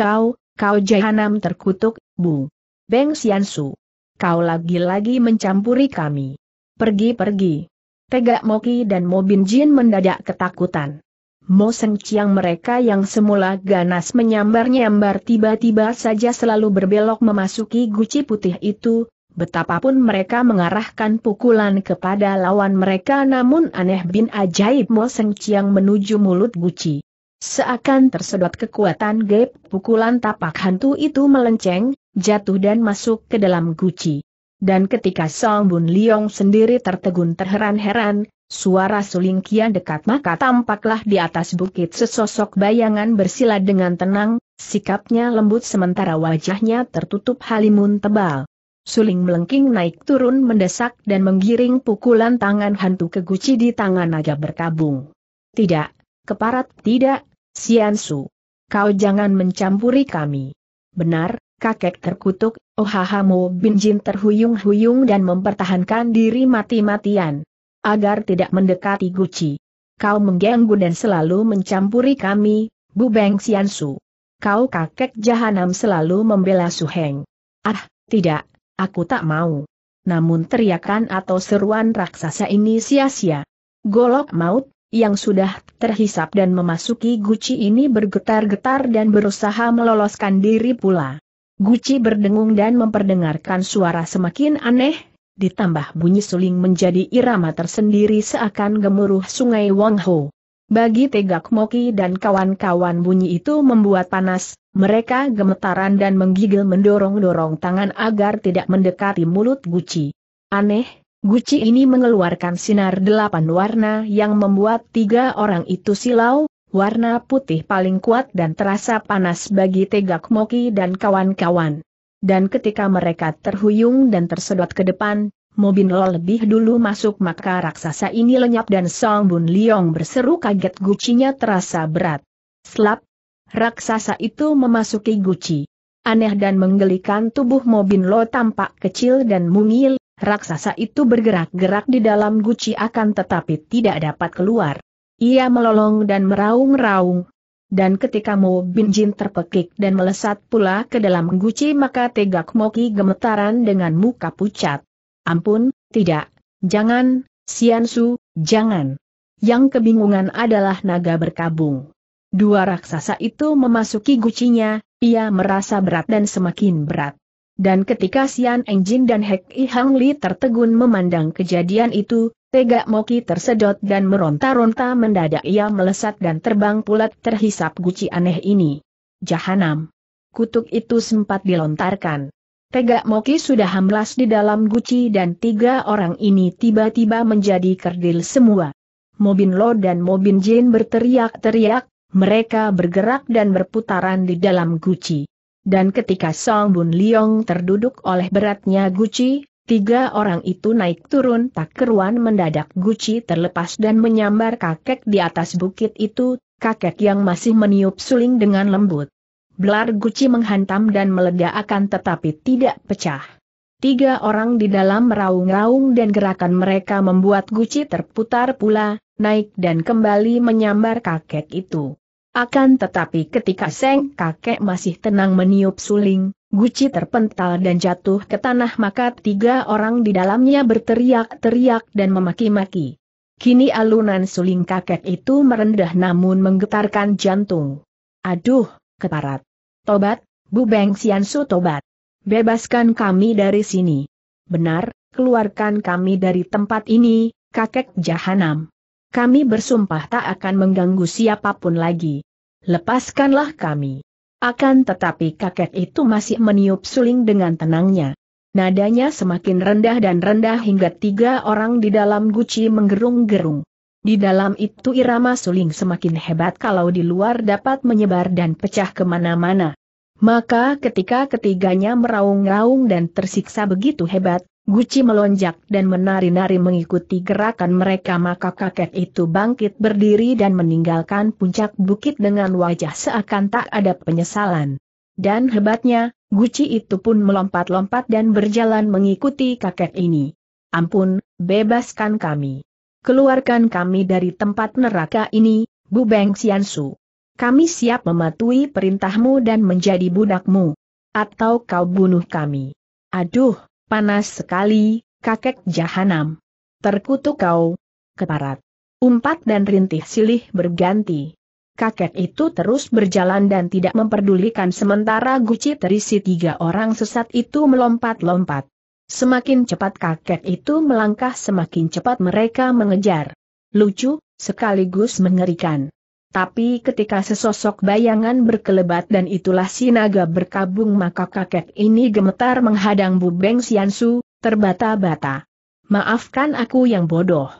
[SPEAKER 1] Kau, kau jahanam terkutuk, Bu. Beng Siansu. Kau lagi-lagi mencampuri kami. Pergi-pergi. Tegak Moki dan Mo Bin Jin mendadak ketakutan. Mo Seng Chiang mereka yang semula ganas menyambar-nyambar tiba-tiba saja selalu berbelok memasuki guci putih itu, Betapapun mereka mengarahkan pukulan kepada lawan mereka namun aneh bin ajaib Mo Seng Chiang menuju mulut guci. Seakan tersedot kekuatan gap, pukulan tapak hantu itu melenceng, jatuh dan masuk ke dalam guci. Dan ketika Song Bun Liong sendiri tertegun terheran-heran, suara suling kian dekat maka tampaklah di atas bukit sesosok bayangan bersila dengan tenang, sikapnya lembut sementara wajahnya tertutup halimun tebal. Suling melengking naik turun mendesak dan menggiring pukulan tangan hantu ke guci di tangan naga berkabung. Tidak, keparat tidak, Siansu, kau jangan mencampuri kami. Benar, kakek terkutuk, bin Binjin terhuyung-huyung dan mempertahankan diri mati-matian. Agar tidak mendekati Guci. Kau mengganggu dan selalu mencampuri kami, Bu Beng Siansu. Kau kakek jahanam selalu membela Su Heng. Ah, tidak, aku tak mau. Namun teriakan atau seruan raksasa ini sia-sia. Golok maut, yang sudah terhisap dan memasuki guci ini bergetar-getar dan berusaha meloloskan diri pula. Guci berdengung dan memperdengarkan suara semakin aneh, ditambah bunyi suling menjadi irama tersendiri seakan gemuruh sungai Wangho. Bagi Tegak Moki dan kawan-kawan bunyi itu membuat panas, mereka gemetaran dan menggigil mendorong-dorong tangan agar tidak mendekati mulut Guci. Aneh, Guci ini mengeluarkan sinar delapan warna yang membuat tiga orang itu silau, warna putih paling kuat dan terasa panas bagi Tegak Moki dan kawan-kawan. Dan ketika mereka terhuyung dan tersedot ke depan, Mobin Lo lebih dulu masuk maka raksasa ini lenyap dan Song Bun Liong berseru kaget gucinya terasa berat. Slap! Raksasa itu memasuki guci. Aneh dan menggelikan tubuh Mobin Lo tampak kecil dan mungil, raksasa itu bergerak-gerak di dalam guci akan tetapi tidak dapat keluar. Ia melolong dan meraung-raung. Dan ketika Mo Binjin terpekik dan melesat pula ke dalam guci maka tegak Moki gemetaran dengan muka pucat. Ampun, tidak, jangan, Su, jangan. Yang kebingungan adalah naga berkabung. Dua raksasa itu memasuki gucinya, ia merasa berat dan semakin berat. Dan ketika Sian Jin dan Hek I Hang Li tertegun memandang kejadian itu, Tega Moki tersedot dan meronta-ronta mendadak ia melesat dan terbang pulat terhisap guci aneh ini. Jahanam. Kutuk itu sempat dilontarkan. Tega Moki sudah hamlas di dalam guci dan tiga orang ini tiba-tiba menjadi kerdil semua. Mobin Lo dan Mobin Jin berteriak-teriak, mereka bergerak dan berputaran di dalam guci dan ketika Song Bun Liong terduduk oleh beratnya Gucci, tiga orang itu naik turun tak keruan mendadak Gucci terlepas dan menyambar kakek di atas bukit itu, kakek yang masih meniup suling dengan lembut. Belar Gucci menghantam dan meledakkan tetapi tidak pecah. Tiga orang di dalam meraung-raung dan gerakan mereka membuat Gucci terputar pula, naik dan kembali menyambar kakek itu. Akan tetapi ketika Seng kakek masih tenang meniup suling, Guci terpental dan jatuh ke tanah maka tiga orang di dalamnya berteriak-teriak dan memaki-maki. Kini alunan suling kakek itu merendah namun menggetarkan jantung. Aduh, keparat. Tobat, Bu Beng Siansu tobat. Bebaskan kami dari sini. Benar, keluarkan kami dari tempat ini, kakek jahanam kami bersumpah tak akan mengganggu siapapun lagi. Lepaskanlah kami. Akan tetapi kakek itu masih meniup suling dengan tenangnya. Nadanya semakin rendah dan rendah hingga tiga orang di dalam guci menggerung-gerung. Di dalam itu irama suling semakin hebat kalau di luar dapat menyebar dan pecah kemana-mana. Maka ketika ketiganya meraung-raung dan tersiksa begitu hebat, Guci melonjak dan menari-nari mengikuti gerakan mereka maka kakek itu bangkit berdiri dan meninggalkan puncak bukit dengan wajah seakan tak ada penyesalan. Dan hebatnya, Guci itu pun melompat-lompat dan berjalan mengikuti kakek ini. Ampun, bebaskan kami. Keluarkan kami dari tempat neraka ini, Bu Beng Xiansu. Kami siap mematuhi perintahmu dan menjadi budakmu. Atau kau bunuh kami. Aduh, Panas sekali, kakek jahanam. Terkutuk kau. Keparat. Umpat dan rintih silih berganti. Kakek itu terus berjalan dan tidak memperdulikan sementara guci terisi tiga orang sesat itu melompat-lompat. Semakin cepat kakek itu melangkah semakin cepat mereka mengejar. Lucu, sekaligus mengerikan. Tapi ketika sesosok bayangan berkelebat dan itulah si naga berkabung maka kakek ini gemetar menghadang bu Bubeng Siansu, terbata-bata. Maafkan aku yang bodoh.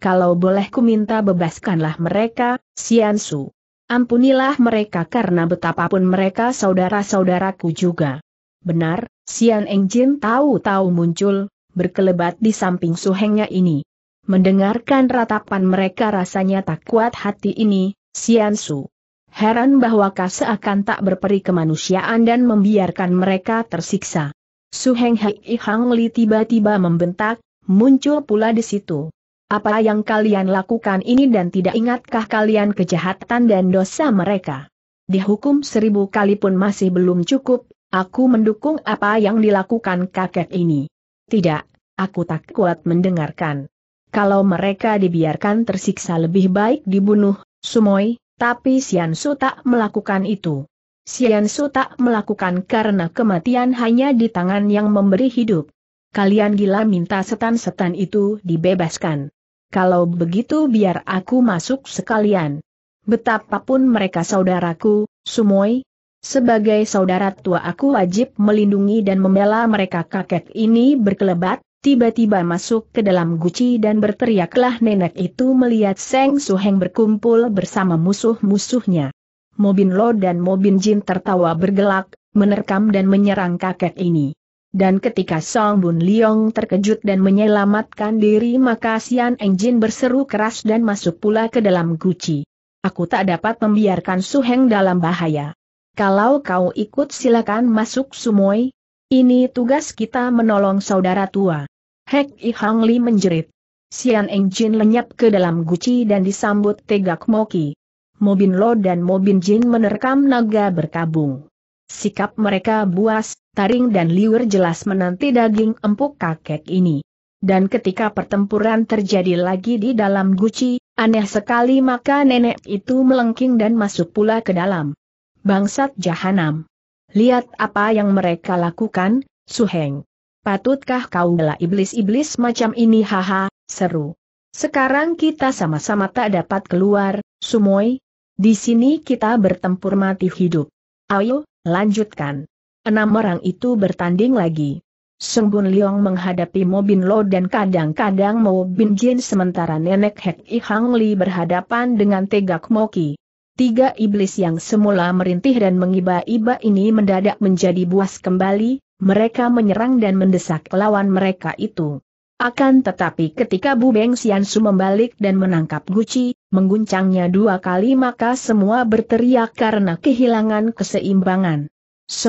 [SPEAKER 1] Kalau boleh ku minta bebaskanlah mereka, Siansu. Ampunilah mereka karena betapapun mereka saudara-saudaraku juga. Benar, Sian Jin tahu-tahu muncul, berkelebat di samping suhengnya ini. Mendengarkan ratapan mereka rasanya tak kuat hati ini, Sian Su Heran bahwa Kase akan tak berperi kemanusiaan dan membiarkan mereka tersiksa. Su Heng Hai Hang Li tiba-tiba membentak, muncul pula di situ. Apa yang kalian lakukan ini dan tidak ingatkah kalian kejahatan dan dosa mereka? Dihukum seribu kali pun masih belum cukup, aku mendukung apa yang dilakukan kakek ini. Tidak, aku tak kuat mendengarkan. Kalau mereka dibiarkan tersiksa lebih baik dibunuh, Sumoi, tapi Su tak melakukan itu. Su tak melakukan karena kematian hanya di tangan yang memberi hidup. Kalian gila minta setan-setan itu dibebaskan. Kalau begitu biar aku masuk sekalian. Betapapun mereka saudaraku, Sumoi, sebagai saudara tua aku wajib melindungi dan membela mereka kakek ini berkelebat, tiba-tiba masuk ke dalam guci dan berteriaklah nenek itu melihat Seng Suheng berkumpul bersama musuh-musuhnya. Mobin Lo dan Mobin Jin tertawa bergelak, menerkam dan menyerang kakek ini. Dan ketika Song Bun Liong terkejut dan menyelamatkan diri maka Sian Eng Jin berseru keras dan masuk pula ke dalam guci. Aku tak dapat membiarkan Su Heng dalam bahaya. Kalau kau ikut silakan masuk Sumoi. Ini tugas kita menolong saudara tua. Hek I Hang Li menjerit. Sian Eng Jin lenyap ke dalam guci dan disambut tegak Moki. Mobin Lo dan Mobin Jin menerkam naga berkabung. Sikap mereka buas, taring dan liur jelas menanti daging empuk kakek ini. Dan ketika pertempuran terjadi lagi di dalam guci, aneh sekali maka nenek itu melengking dan masuk pula ke dalam. Bangsat jahanam. Lihat apa yang mereka lakukan, Suheng. Patutkah kau bela iblis-iblis macam ini haha, seru. Sekarang kita sama-sama tak dapat keluar, Sumoy. Di sini kita bertempur mati hidup. Ayo, lanjutkan. Enam orang itu bertanding lagi. Sembun Liong menghadapi Mo Bin Lo dan kadang-kadang Mo Bin Jin sementara nenek Hek I Hang Li berhadapan dengan tegak Moki. Tiga iblis yang semula merintih dan mengiba-iba ini mendadak menjadi buas kembali, mereka menyerang dan mendesak lawan mereka itu. Akan tetapi ketika Bu Beng Xiansu membalik dan menangkap Guci, mengguncangnya dua kali maka semua berteriak karena kehilangan keseimbangan.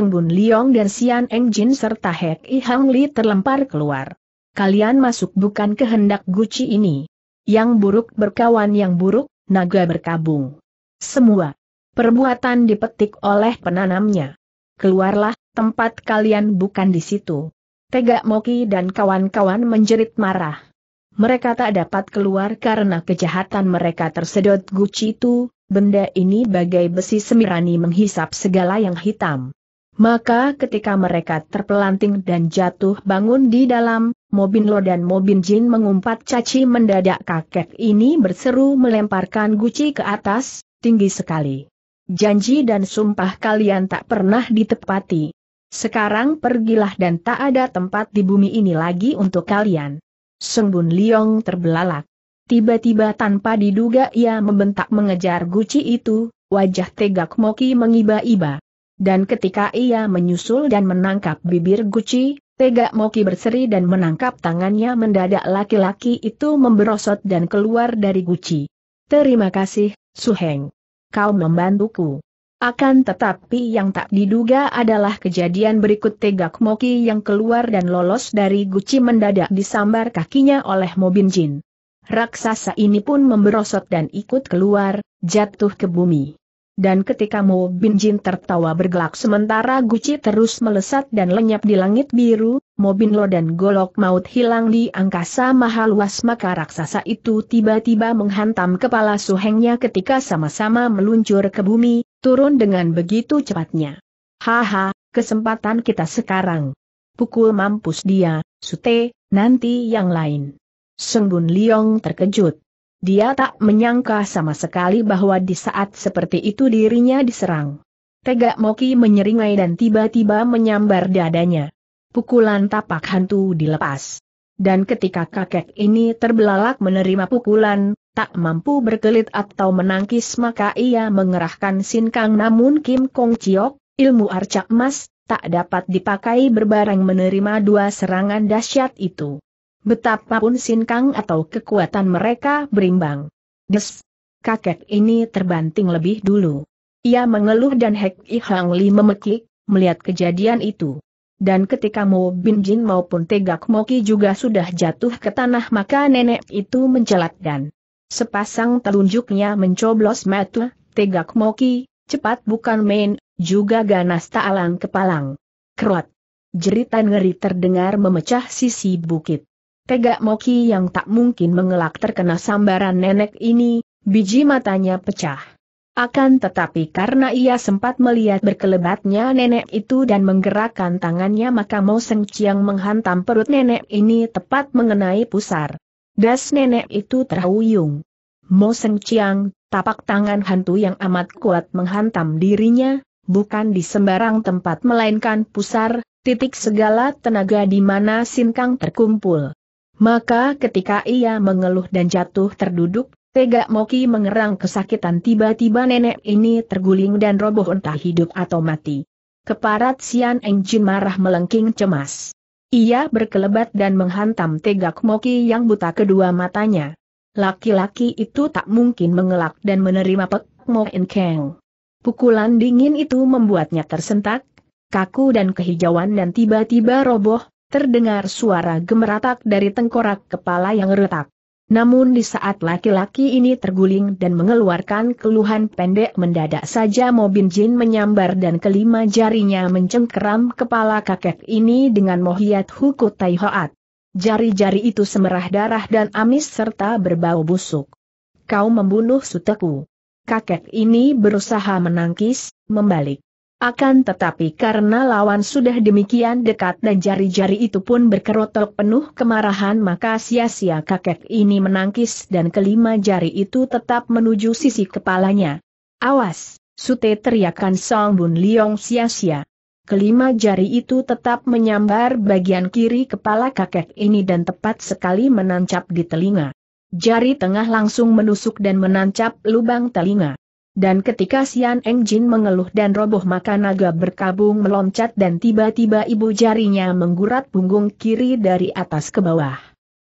[SPEAKER 1] Bun Liong dan Xian Eng Jin serta Hek I Hang Li terlempar keluar. Kalian masuk bukan kehendak Guci ini. Yang buruk berkawan yang buruk, naga berkabung. Semua perbuatan dipetik oleh penanamnya. Keluarlah, tempat kalian bukan di situ. Tegak Moki dan kawan-kawan menjerit marah. Mereka tak dapat keluar karena kejahatan mereka tersedot guci itu, benda ini bagai besi semirani menghisap segala yang hitam. Maka ketika mereka terpelanting dan jatuh bangun di dalam, Mobin Lo dan Mobin Jin mengumpat caci mendadak kakek ini berseru melemparkan guci ke atas, tinggi sekali. Janji dan sumpah kalian tak pernah ditepati, sekarang pergilah dan tak ada tempat di bumi ini lagi untuk kalian. Sung Bun Liong terbelalak. Tiba-tiba tanpa diduga ia membentak mengejar guci itu, wajah tegak Moki mengiba-iba. Dan ketika ia menyusul dan menangkap bibir guci, Tegak Moki berseri dan menangkap tangannya mendadak laki-laki itu memberosot dan keluar dari guci. Terima kasih, Suheng. Kau membantuku. Akan tetapi yang tak diduga adalah kejadian berikut Tegak Moki yang keluar dan lolos dari guci mendadak disambar kakinya oleh Mobin Jin. Raksasa ini pun memberosot dan ikut keluar, jatuh ke bumi. Dan ketika Mo Jin tertawa bergelak sementara Guci terus melesat dan lenyap di langit biru, mobin Bin Lo dan Golok Maut hilang di angkasa mahal luas maka raksasa itu tiba-tiba menghantam kepala suhengnya ketika sama-sama meluncur ke bumi, turun dengan begitu cepatnya. Haha, kesempatan kita sekarang. Pukul mampus dia, Sute, nanti yang lain. Sengbun Liong terkejut. Dia tak menyangka sama sekali bahwa di saat seperti itu dirinya diserang. Tegak Moki menyeringai dan tiba-tiba menyambar dadanya. Pukulan tapak hantu dilepas. Dan ketika kakek ini terbelalak menerima pukulan, tak mampu berkelit atau menangkis maka ia mengerahkan sinkang namun Kim Kong Chiok, ilmu arca emas, tak dapat dipakai berbareng menerima dua serangan dahsyat itu. Betapapun sinkang atau kekuatan mereka berimbang. Des, kakek ini terbanting lebih dulu. Ia mengeluh dan Hek Ihang Li memekik, melihat kejadian itu dan ketika Mo Bin Jin maupun Tegak Moki juga sudah jatuh ke tanah maka nenek itu mencelat dan sepasang telunjuknya mencoblos mata, Tegak Moki, cepat bukan main, juga ganas tak alang kepalang. Kerot. Jeritan ngeri terdengar memecah sisi bukit. Tegak Moki yang tak mungkin mengelak terkena sambaran nenek ini, biji matanya pecah. Akan tetapi karena ia sempat melihat berkelebatnya nenek itu dan menggerakkan tangannya maka Mo Seng Chiang menghantam perut nenek ini tepat mengenai pusar. Das nenek itu terhuyung. Mo Seng Chiang, tapak tangan hantu yang amat kuat menghantam dirinya, bukan di sembarang tempat melainkan pusar, titik segala tenaga di mana sinkang terkumpul. Maka ketika ia mengeluh dan jatuh terduduk, Tega Moki mengerang kesakitan tiba-tiba nenek ini terguling dan roboh entah hidup atau mati. Keparat Sian Enjin marah melengking cemas. Ia berkelebat dan menghantam Tega Moki yang buta kedua matanya. Laki-laki itu tak mungkin mengelak dan menerima Pek Mo Keng. Pukulan dingin itu membuatnya tersentak, kaku dan kehijauan dan tiba-tiba roboh, terdengar suara gemeratak dari tengkorak kepala yang retak. Namun di saat laki-laki ini terguling dan mengeluarkan keluhan pendek mendadak saja Mobin Jin menyambar dan kelima jarinya mencengkeram kepala kakek ini dengan Mohiat Huku taihoat. Jari-jari itu semerah darah dan amis serta berbau busuk. Kau membunuh suteku. Kakek ini berusaha menangkis, membalik. Akan tetapi karena lawan sudah demikian dekat dan jari-jari itu pun berkerotok penuh kemarahan maka sia-sia kakek ini menangkis dan kelima jari itu tetap menuju sisi kepalanya. Awas, sute teriakan Song Bun Liong sia-sia. Kelima jari itu tetap menyambar bagian kiri kepala kakek ini dan tepat sekali menancap di telinga. Jari tengah langsung menusuk dan menancap lubang telinga. Dan ketika Sian Eng Jin mengeluh dan roboh maka naga berkabung meloncat dan tiba-tiba ibu jarinya menggurat punggung kiri dari atas ke bawah.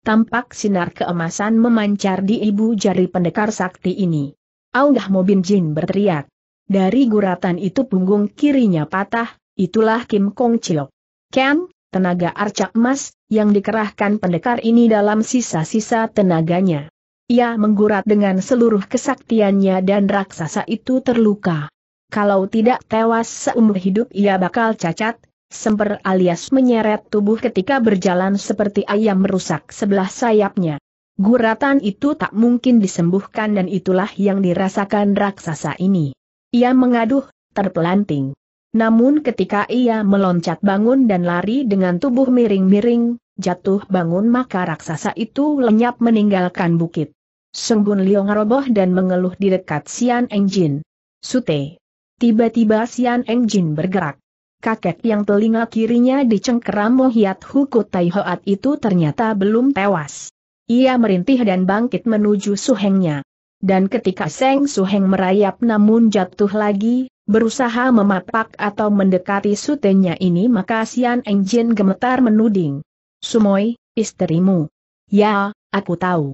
[SPEAKER 1] Tampak sinar keemasan memancar di ibu jari pendekar sakti ini. Aunggah Mobin Jin berteriak. Dari guratan itu punggung kirinya patah, itulah Kim Kong Chiok. Ken, tenaga arca emas, yang dikerahkan pendekar ini dalam sisa-sisa tenaganya. Ia menggurat dengan seluruh kesaktiannya dan raksasa itu terluka. Kalau tidak tewas seumur hidup ia bakal cacat, semper alias menyeret tubuh ketika berjalan seperti ayam merusak sebelah sayapnya. Guratan itu tak mungkin disembuhkan dan itulah yang dirasakan raksasa ini. Ia mengaduh, terpelanting. Namun ketika ia meloncat bangun dan lari dengan tubuh miring-miring, jatuh bangun maka raksasa itu lenyap meninggalkan bukit. Senggun Liong roboh dan mengeluh di dekat Sian Engjin. Sute. Tiba-tiba Sian Engjin bergerak. Kakek yang telinga kirinya dicengkeram Mohiat Huku Tai Hoat itu ternyata belum tewas. Ia merintih dan bangkit menuju suhengnya. Dan ketika Seng Suheng merayap namun jatuh lagi, berusaha memapak atau mendekati sutenya ini maka Sian Engjin gemetar menuding. Sumoy, istrimu. Ya, aku tahu.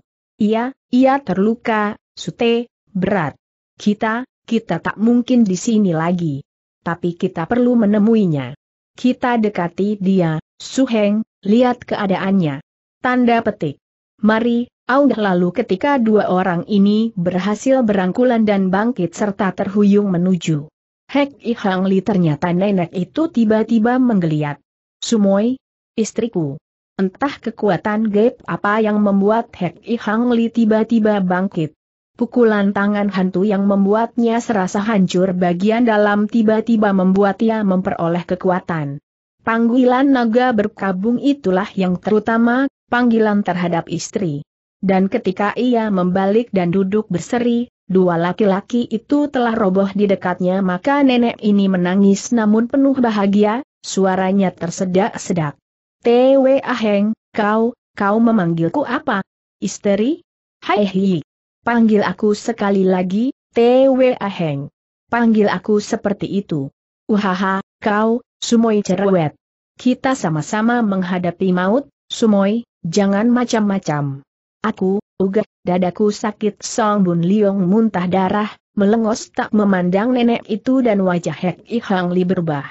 [SPEAKER 1] Iya, ia terluka, sute, berat. Kita, kita tak mungkin di sini lagi. Tapi kita perlu menemuinya. Kita dekati dia, Suheng, lihat keadaannya. Tanda petik. Mari, Audah lalu ketika dua orang ini berhasil berangkulan dan bangkit serta terhuyung menuju Hek Ihang Li ternyata nenek itu tiba-tiba menggeliat. Sumoi, istriku. Entah kekuatan gap apa yang membuat Hek Ihang Li tiba-tiba bangkit. Pukulan tangan hantu yang membuatnya serasa hancur bagian dalam tiba-tiba membuat ia memperoleh kekuatan. Panggilan naga berkabung itulah yang terutama, panggilan terhadap istri. Dan ketika ia membalik dan duduk berseri, Dua laki-laki itu telah roboh di dekatnya maka nenek ini menangis namun penuh bahagia, suaranya tersedak-sedak. Tewe Aheng, kau, kau memanggilku apa? Isteri? Hai hi. Panggil aku sekali lagi, Tewe Aheng. Panggil aku seperti itu. Uhaha, kau, Sumoy cerewet. Kita sama-sama menghadapi maut, Sumoy, jangan macam-macam. Aku, Uga, dadaku sakit Song Bun Liong muntah darah, melengos tak memandang nenek itu dan wajah Hek Hang Li berubah.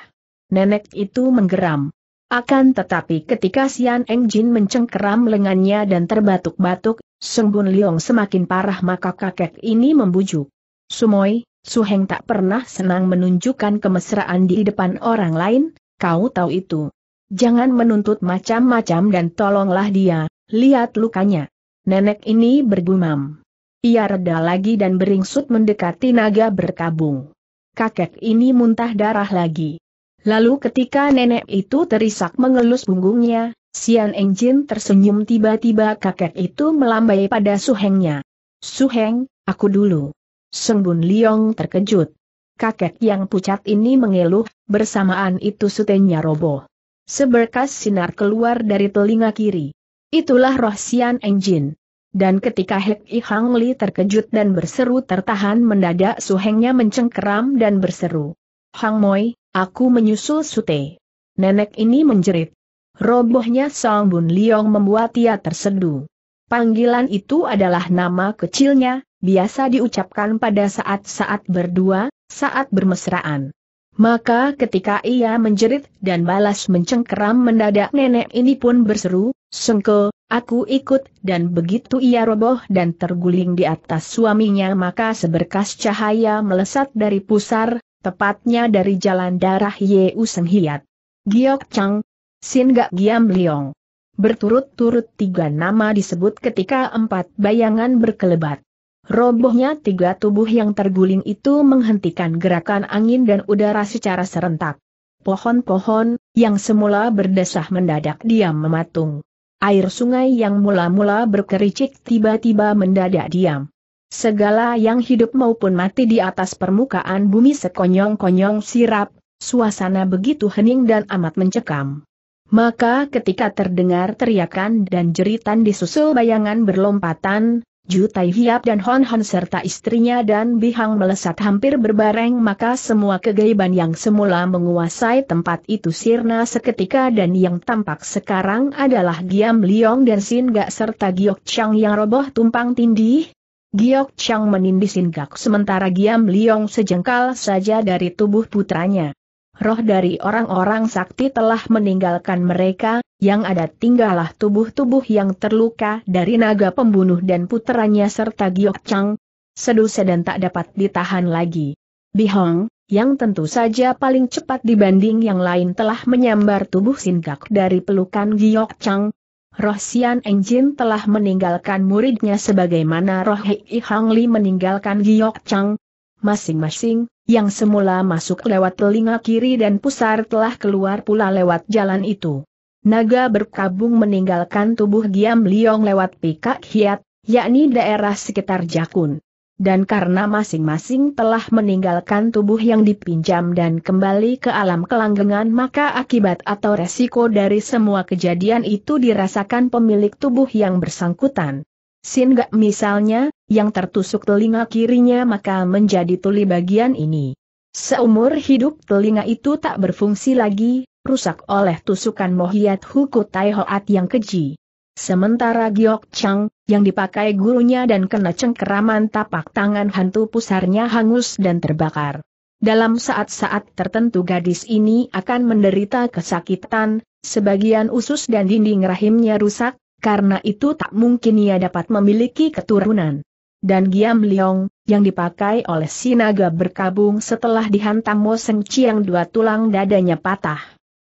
[SPEAKER 1] Nenek itu menggeram. Akan tetapi ketika Sian Eng Jin mencengkeram lengannya dan terbatuk-batuk, Song Bun Liong semakin parah maka kakek ini membujuk. Sumoy, Heng tak pernah senang menunjukkan kemesraan di depan orang lain, kau tahu itu. Jangan menuntut macam-macam dan tolonglah dia, lihat lukanya nenek ini bergumam. Ia reda lagi dan beringsut mendekati naga berkabung. Kakek ini muntah darah lagi. Lalu ketika nenek itu terisak mengelus punggungnya, Sian Engjin tersenyum tiba-tiba kakek itu melambai pada suhengnya. Suheng, aku dulu. Sengbun Liong terkejut. Kakek yang pucat ini mengeluh, bersamaan itu sutenya roboh. Seberkas sinar keluar dari telinga kiri. Itulah roh Sian Engjin. Dan ketika Hek I Li terkejut dan berseru tertahan mendadak suhengnya mencengkeram dan berseru. Hang Moi, aku menyusul Sute. Nenek ini menjerit. Robohnya Song Bun Liong membuat ia tersedu. Panggilan itu adalah nama kecilnya, biasa diucapkan pada saat-saat berdua, saat bermesraan. Maka ketika ia menjerit dan balas mencengkeram mendadak nenek ini pun berseru, Sengke, aku ikut, dan begitu ia roboh dan terguling di atas suaminya maka seberkas cahaya melesat dari pusar, tepatnya dari jalan darah Ye Useng Hiat. Giok Chang, Sin Gak Giam Liong. Berturut-turut tiga nama disebut ketika empat bayangan berkelebat. Robohnya tiga tubuh yang terguling itu menghentikan gerakan angin dan udara secara serentak. Pohon-pohon, yang semula berdesah mendadak diam mematung. Air sungai yang mula-mula berkericik tiba-tiba mendadak diam. Segala yang hidup maupun mati di atas permukaan bumi sekonyong-konyong sirap, suasana begitu hening dan amat mencekam. Maka ketika terdengar teriakan dan jeritan disusul bayangan berlompatan, Ju Tai Hiap dan Hon Hon serta istrinya dan Bihang melesat hampir berbareng maka semua kegaiban yang semula menguasai tempat itu sirna seketika dan yang tampak sekarang adalah Giam Liong dan Sin Gak serta Giok Chang yang roboh tumpang tindih. Giok Chang menindih Sin Gak sementara Giam Liong sejengkal saja dari tubuh putranya roh dari orang-orang sakti telah meninggalkan mereka, yang ada tinggallah tubuh-tubuh yang terluka dari naga pembunuh dan puteranya serta Giok Chang. Sedusa dan tak dapat ditahan lagi. Bihong, yang tentu saja paling cepat dibanding yang lain telah menyambar tubuh Singkak dari pelukan Giok Chang. Roh Xian Enjin telah meninggalkan muridnya sebagaimana roh Hei Hang Li meninggalkan Giok Chang. Masing-masing, yang semula masuk lewat telinga kiri dan pusar telah keluar pula lewat jalan itu. Naga berkabung meninggalkan tubuh Giam Liong lewat pikak hiat, yakni daerah sekitar Jakun. Dan karena masing-masing telah meninggalkan tubuh yang dipinjam dan kembali ke alam kelanggengan maka akibat atau resiko dari semua kejadian itu dirasakan pemilik tubuh yang bersangkutan. Sin Gak misalnya, yang tertusuk telinga kirinya maka menjadi tuli bagian ini. Seumur hidup telinga itu tak berfungsi lagi, rusak oleh tusukan Mohiat Huku Taihoat yang keji. Sementara Giok Chang, yang dipakai gurunya dan kena cengkeraman tapak tangan hantu pusarnya hangus dan terbakar. Dalam saat-saat tertentu gadis ini akan menderita kesakitan, sebagian usus dan dinding rahimnya rusak, karena itu tak mungkin ia dapat memiliki keturunan. Dan Giam Liong, yang dipakai oleh Sinaga berkabung setelah dihantam Mo Seng Chiang dua tulang dadanya patah.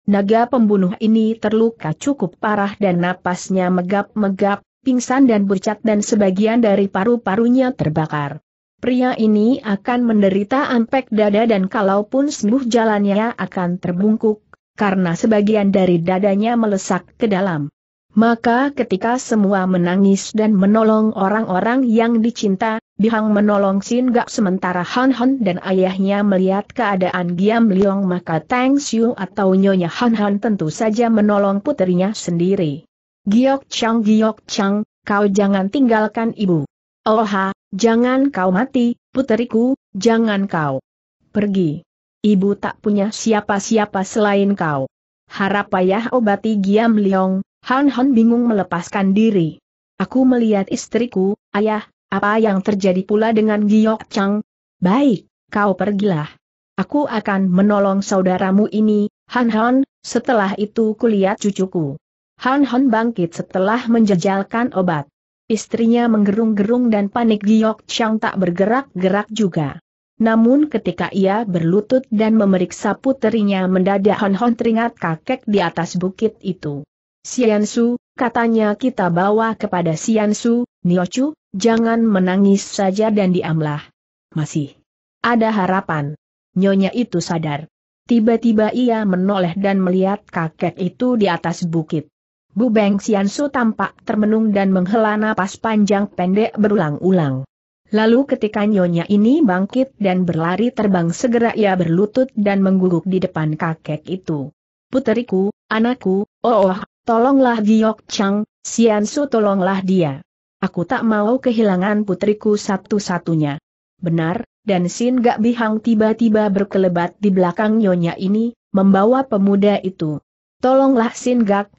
[SPEAKER 1] Naga pembunuh ini terluka cukup parah dan napasnya megap-megap, pingsan dan bercak dan sebagian dari paru-parunya terbakar. Pria ini akan menderita ampek dada dan kalaupun sembuh jalannya akan terbungkuk, karena sebagian dari dadanya melesak ke dalam. Maka ketika semua menangis dan menolong orang-orang yang dicinta, Bihang menolong Sin Gak sementara Han Han dan ayahnya melihat keadaan Giam Liong maka Tang Xiu atau Nyonya Han Han tentu saja menolong putrinya sendiri. Giok Chang Giok Chang, kau jangan tinggalkan ibu. Oha, jangan kau mati, puteriku, jangan kau pergi. Ibu tak punya siapa-siapa selain kau. Harap ayah obati Giam Liong, Han Han bingung melepaskan diri. Aku melihat istriku, ayah, apa yang terjadi pula dengan Giok Chang? Baik, kau pergilah. Aku akan menolong saudaramu ini, Han Han, setelah itu kulihat cucuku. Han Han bangkit setelah menjejalkan obat. Istrinya menggerung-gerung dan panik Giok Chang tak bergerak-gerak juga. Namun ketika ia berlutut dan memeriksa puterinya mendadak Han Han teringat kakek di atas bukit itu. Siansu, katanya kita bawa kepada Siansu, Niochu, jangan menangis saja dan diamlah. Masih ada harapan. Nyonya itu sadar. Tiba-tiba ia menoleh dan melihat kakek itu di atas bukit. Bu Beng Siansu tampak termenung dan menghela napas panjang pendek berulang-ulang. Lalu ketika nyonya ini bangkit dan berlari terbang segera ia berlutut dan mengguguk di depan kakek itu. Puteriku, anakku, oh, oh Tolonglah Giok Chang, Su. tolonglah dia. Aku tak mau kehilangan putriku satu-satunya. Benar, dan Sin Gak Bihang tiba-tiba berkelebat di belakang nyonya ini, membawa pemuda itu. Tolonglah Sin Gak,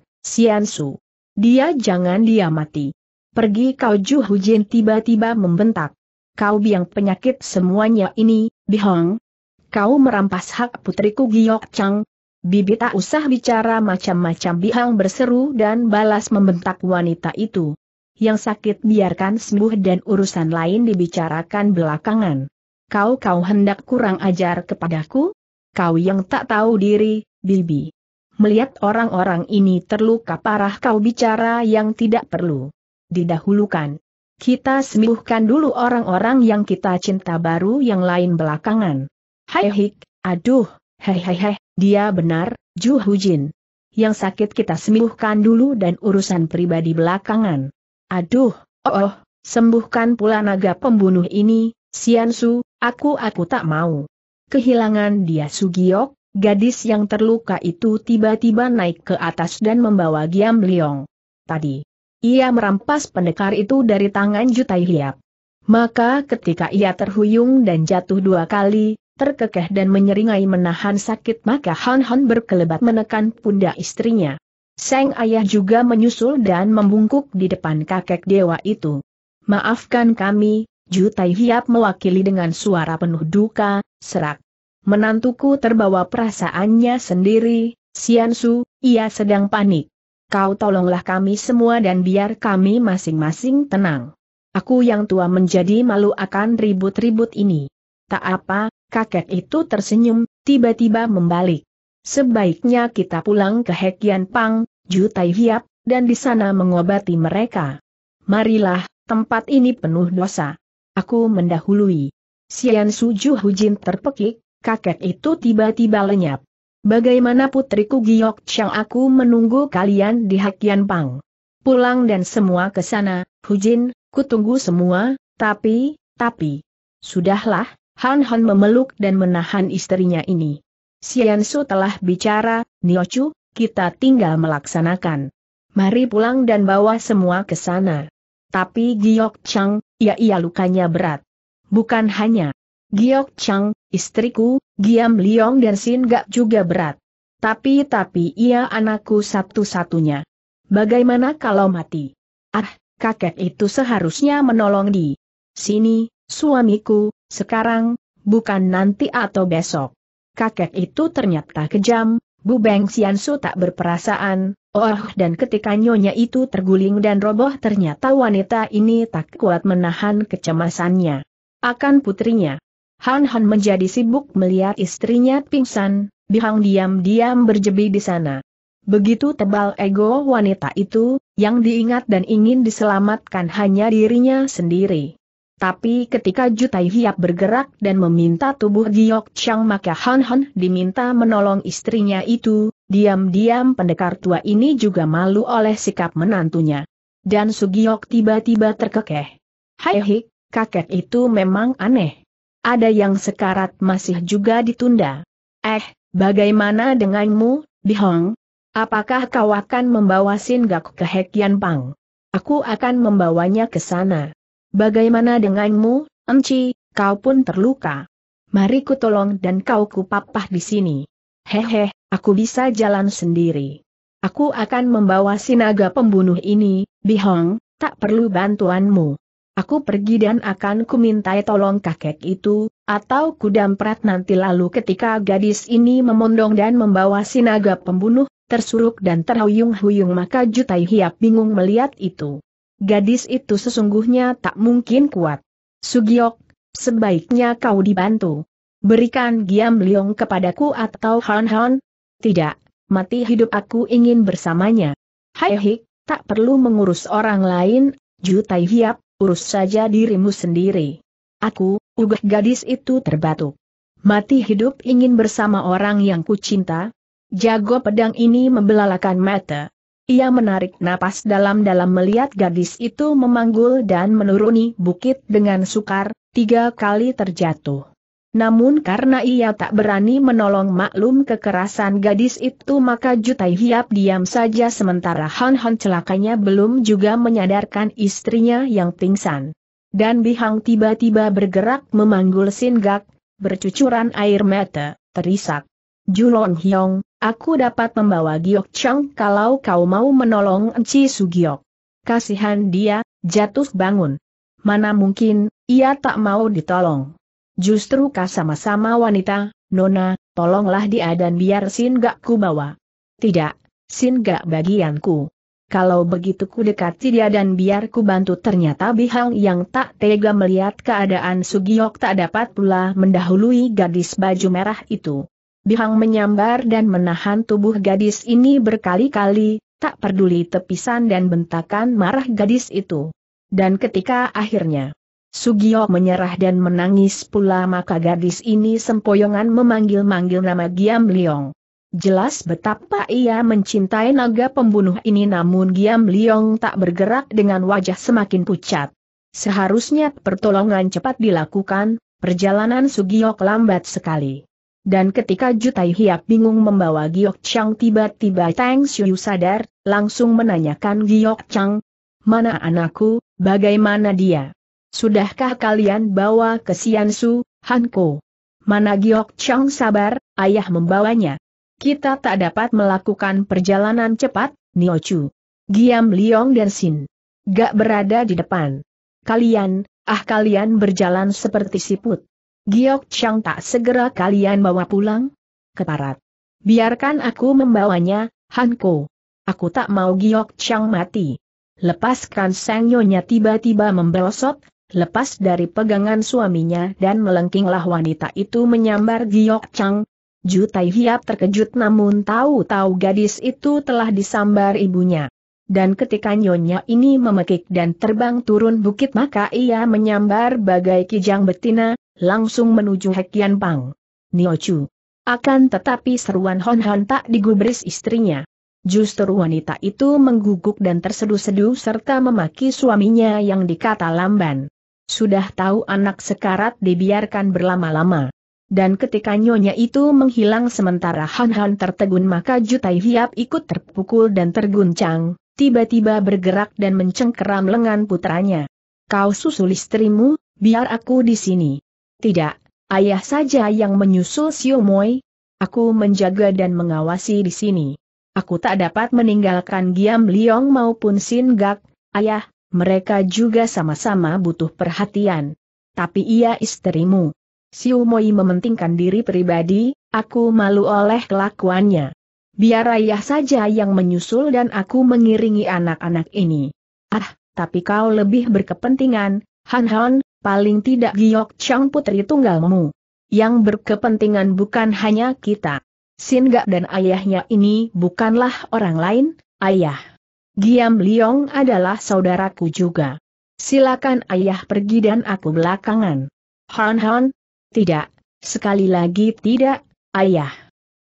[SPEAKER 1] Su. Dia jangan dia mati. Pergi kau Ju Hujin tiba-tiba membentak. Kau biang penyakit semuanya ini, Bihang. Kau merampas hak putriku Giok Chang, Bibi tak usah bicara macam-macam Bihang berseru dan balas membentak wanita itu. Yang sakit biarkan sembuh dan urusan lain dibicarakan belakangan. Kau kau hendak kurang ajar kepadaku? Kau yang tak tahu diri, Bibi. Melihat orang-orang ini terluka parah kau bicara yang tidak perlu. Didahulukan. Kita sembuhkan dulu orang-orang yang kita cinta baru yang lain belakangan. Hai hik, aduh, hei. Dia benar, Ju Hujin. Yang sakit kita sembuhkan dulu dan urusan pribadi belakangan. Aduh, oh, oh sembuhkan pula naga pembunuh ini, Siansu, aku-aku tak mau. Kehilangan dia Sugiok, gadis yang terluka itu tiba-tiba naik ke atas dan membawa Giam Liong. Tadi, ia merampas pendekar itu dari tangan Jutai Hiap. Maka ketika ia terhuyung dan jatuh dua kali, terkekeh dan menyeringai menahan sakit maka Han Han berkelebat menekan pundak istrinya. Seng ayah juga menyusul dan membungkuk di depan kakek dewa itu. Maafkan kami, Jutai Hiap mewakili dengan suara penuh duka, serak. Menantuku terbawa perasaannya sendiri, Su, ia sedang panik. Kau tolonglah kami semua dan biar kami masing-masing tenang. Aku yang tua menjadi malu akan ribut-ribut ini. Tak apa, kakek itu tersenyum, tiba-tiba membalik. Sebaiknya kita pulang ke Hekian Pang, Jutai Hiap, dan di sana mengobati mereka. Marilah, tempat ini penuh dosa. Aku mendahului. Sian Suju Hujin terpekik, kakek itu tiba-tiba lenyap. Bagaimana putriku Giok Chang aku menunggu kalian di Hekian Pang. Pulang dan semua ke sana, Hujin, ku tunggu semua, tapi, tapi. Sudahlah, Han Han memeluk dan menahan istrinya ini. Sian Su telah bicara, Chu, kita tinggal melaksanakan. Mari pulang dan bawa semua ke sana. Tapi Giok Chang, ya ia lukanya berat. Bukan hanya Giok Chang, istriku, Giam Liong dan Sin Gak juga berat. Tapi-tapi ia anakku satu-satunya. Bagaimana kalau mati? Ah, kakek itu seharusnya menolong di sini, Suamiku, sekarang, bukan nanti atau besok. Kakek itu ternyata kejam, Bu Beng Xiansu tak berperasaan, oh dan ketika nyonya itu terguling dan roboh ternyata wanita ini tak kuat menahan kecemasannya. Akan putrinya. Han Han menjadi sibuk melihat istrinya pingsan, Bihang diam-diam berjebi di sana. Begitu tebal ego wanita itu, yang diingat dan ingin diselamatkan hanya dirinya sendiri. Tapi ketika Jutai Hiap bergerak dan meminta tubuh Giok Chang maka Han Han diminta menolong istrinya itu, diam-diam pendekar tua ini juga malu oleh sikap menantunya. Dan Sugiok tiba-tiba terkekeh. Hai hik, kakek itu memang aneh. Ada yang sekarat masih juga ditunda. Eh, bagaimana denganmu, Bihong? Apakah kau akan membawa Sin gak ke Hekian Pang? Aku akan membawanya ke sana. Bagaimana denganmu, Enci, kau pun terluka. Mari ku tolong dan kau ku di sini. Hehe, aku bisa jalan sendiri. Aku akan membawa sinaga pembunuh ini, Bihong, tak perlu bantuanmu. Aku pergi dan akan kumintai tolong kakek itu, atau kudamprat nanti lalu ketika gadis ini memondong dan membawa sinaga pembunuh, tersuruk dan terhuyung-huyung maka Jutai Hiap bingung melihat itu. Gadis itu sesungguhnya tak mungkin kuat. Sugiok, sebaiknya kau dibantu. Berikan Giam Liong kepadaku atau Han Han? Tidak, mati hidup aku ingin bersamanya. Hai hik, tak perlu mengurus orang lain, Jutai Hiap, urus saja dirimu sendiri. Aku, ugah gadis itu terbatuk. Mati hidup ingin bersama orang yang kucinta? Jago pedang ini membelalakan mata. Ia menarik napas dalam-dalam melihat gadis itu memanggul dan menuruni bukit dengan sukar, tiga kali terjatuh. Namun karena ia tak berani menolong maklum kekerasan gadis itu maka Jutai Hiap diam saja sementara Han Han celakanya belum juga menyadarkan istrinya yang pingsan. Dan Bihang tiba-tiba bergerak memanggul Singgak, bercucuran air mata, terisak. Julon Hyong, aku dapat membawa Giok Chang kalau kau mau menolong Enci Sugiok. Kasihan dia, jatuh bangun. Mana mungkin, ia tak mau ditolong. Justru kah sama-sama wanita, Nona, tolonglah dia dan biar Sin gak ku bawa. Tidak, Sin gak bagianku. Kalau begitu ku dekati dia dan biar ku bantu ternyata Bihang yang tak tega melihat keadaan Sugiok tak dapat pula mendahului gadis baju merah itu. Bihang menyambar dan menahan tubuh gadis ini berkali-kali, tak peduli tepisan dan bentakan marah gadis itu. Dan ketika akhirnya Sugio menyerah dan menangis pula maka gadis ini sempoyongan memanggil-manggil nama Giam Liong. Jelas betapa ia mencintai naga pembunuh ini namun Giam Liong tak bergerak dengan wajah semakin pucat. Seharusnya pertolongan cepat dilakukan, perjalanan Sugio lambat sekali. Dan ketika Jutai Hiap bingung membawa Giok Chang tiba-tiba Tang Xiu sadar, langsung menanyakan Giok Chang, Mana anakku, bagaimana dia? Sudahkah kalian bawa ke Siansu, Hanko? Mana Giok Chang sabar, ayah membawanya. Kita tak dapat melakukan perjalanan cepat, Chu. Giam Liong dan Sin. Gak berada di depan. Kalian, ah kalian berjalan seperti siput. Giok Chang tak segera kalian bawa pulang? Keparat. Biarkan aku membawanya, Hanko. Aku tak mau Giok Chang mati. Lepaskan sang nyonya tiba-tiba membelosot, lepas dari pegangan suaminya dan melengkinglah wanita itu menyambar Giok Chang. Jutai Hiap terkejut namun tahu-tahu gadis itu telah disambar ibunya. Dan ketika nyonya ini memekik dan terbang turun bukit maka ia menyambar bagai kijang betina, langsung menuju Hekian Pang. Niochu. Akan tetapi seruan Hon Hon tak digubris istrinya. Justru wanita itu mengguguk dan terseduh sedu serta memaki suaminya yang dikata lamban. Sudah tahu anak sekarat dibiarkan berlama-lama. Dan ketika nyonya itu menghilang sementara Han Han tertegun maka Jutai Hiap ikut terpukul dan terguncang, tiba-tiba bergerak dan mencengkeram lengan putranya. Kau susul istrimu, biar aku di sini. Tidak, ayah saja yang menyusul Siomoy. Aku menjaga dan mengawasi di sini. Aku tak dapat meninggalkan Giam Liong maupun Sin Gak, ayah, mereka juga sama-sama butuh perhatian. Tapi ia istrimu. Siomoy mementingkan diri pribadi, aku malu oleh kelakuannya. Biar ayah saja yang menyusul dan aku mengiringi anak-anak ini. Ah, tapi kau lebih berkepentingan, Han Han, paling tidak Giok Chang putri tunggalmu. Yang berkepentingan bukan hanya kita. Gak dan ayahnya ini bukanlah orang lain, ayah. Giam Liong adalah saudaraku juga. Silakan ayah pergi dan aku belakangan. Han Han, tidak, sekali lagi tidak, ayah.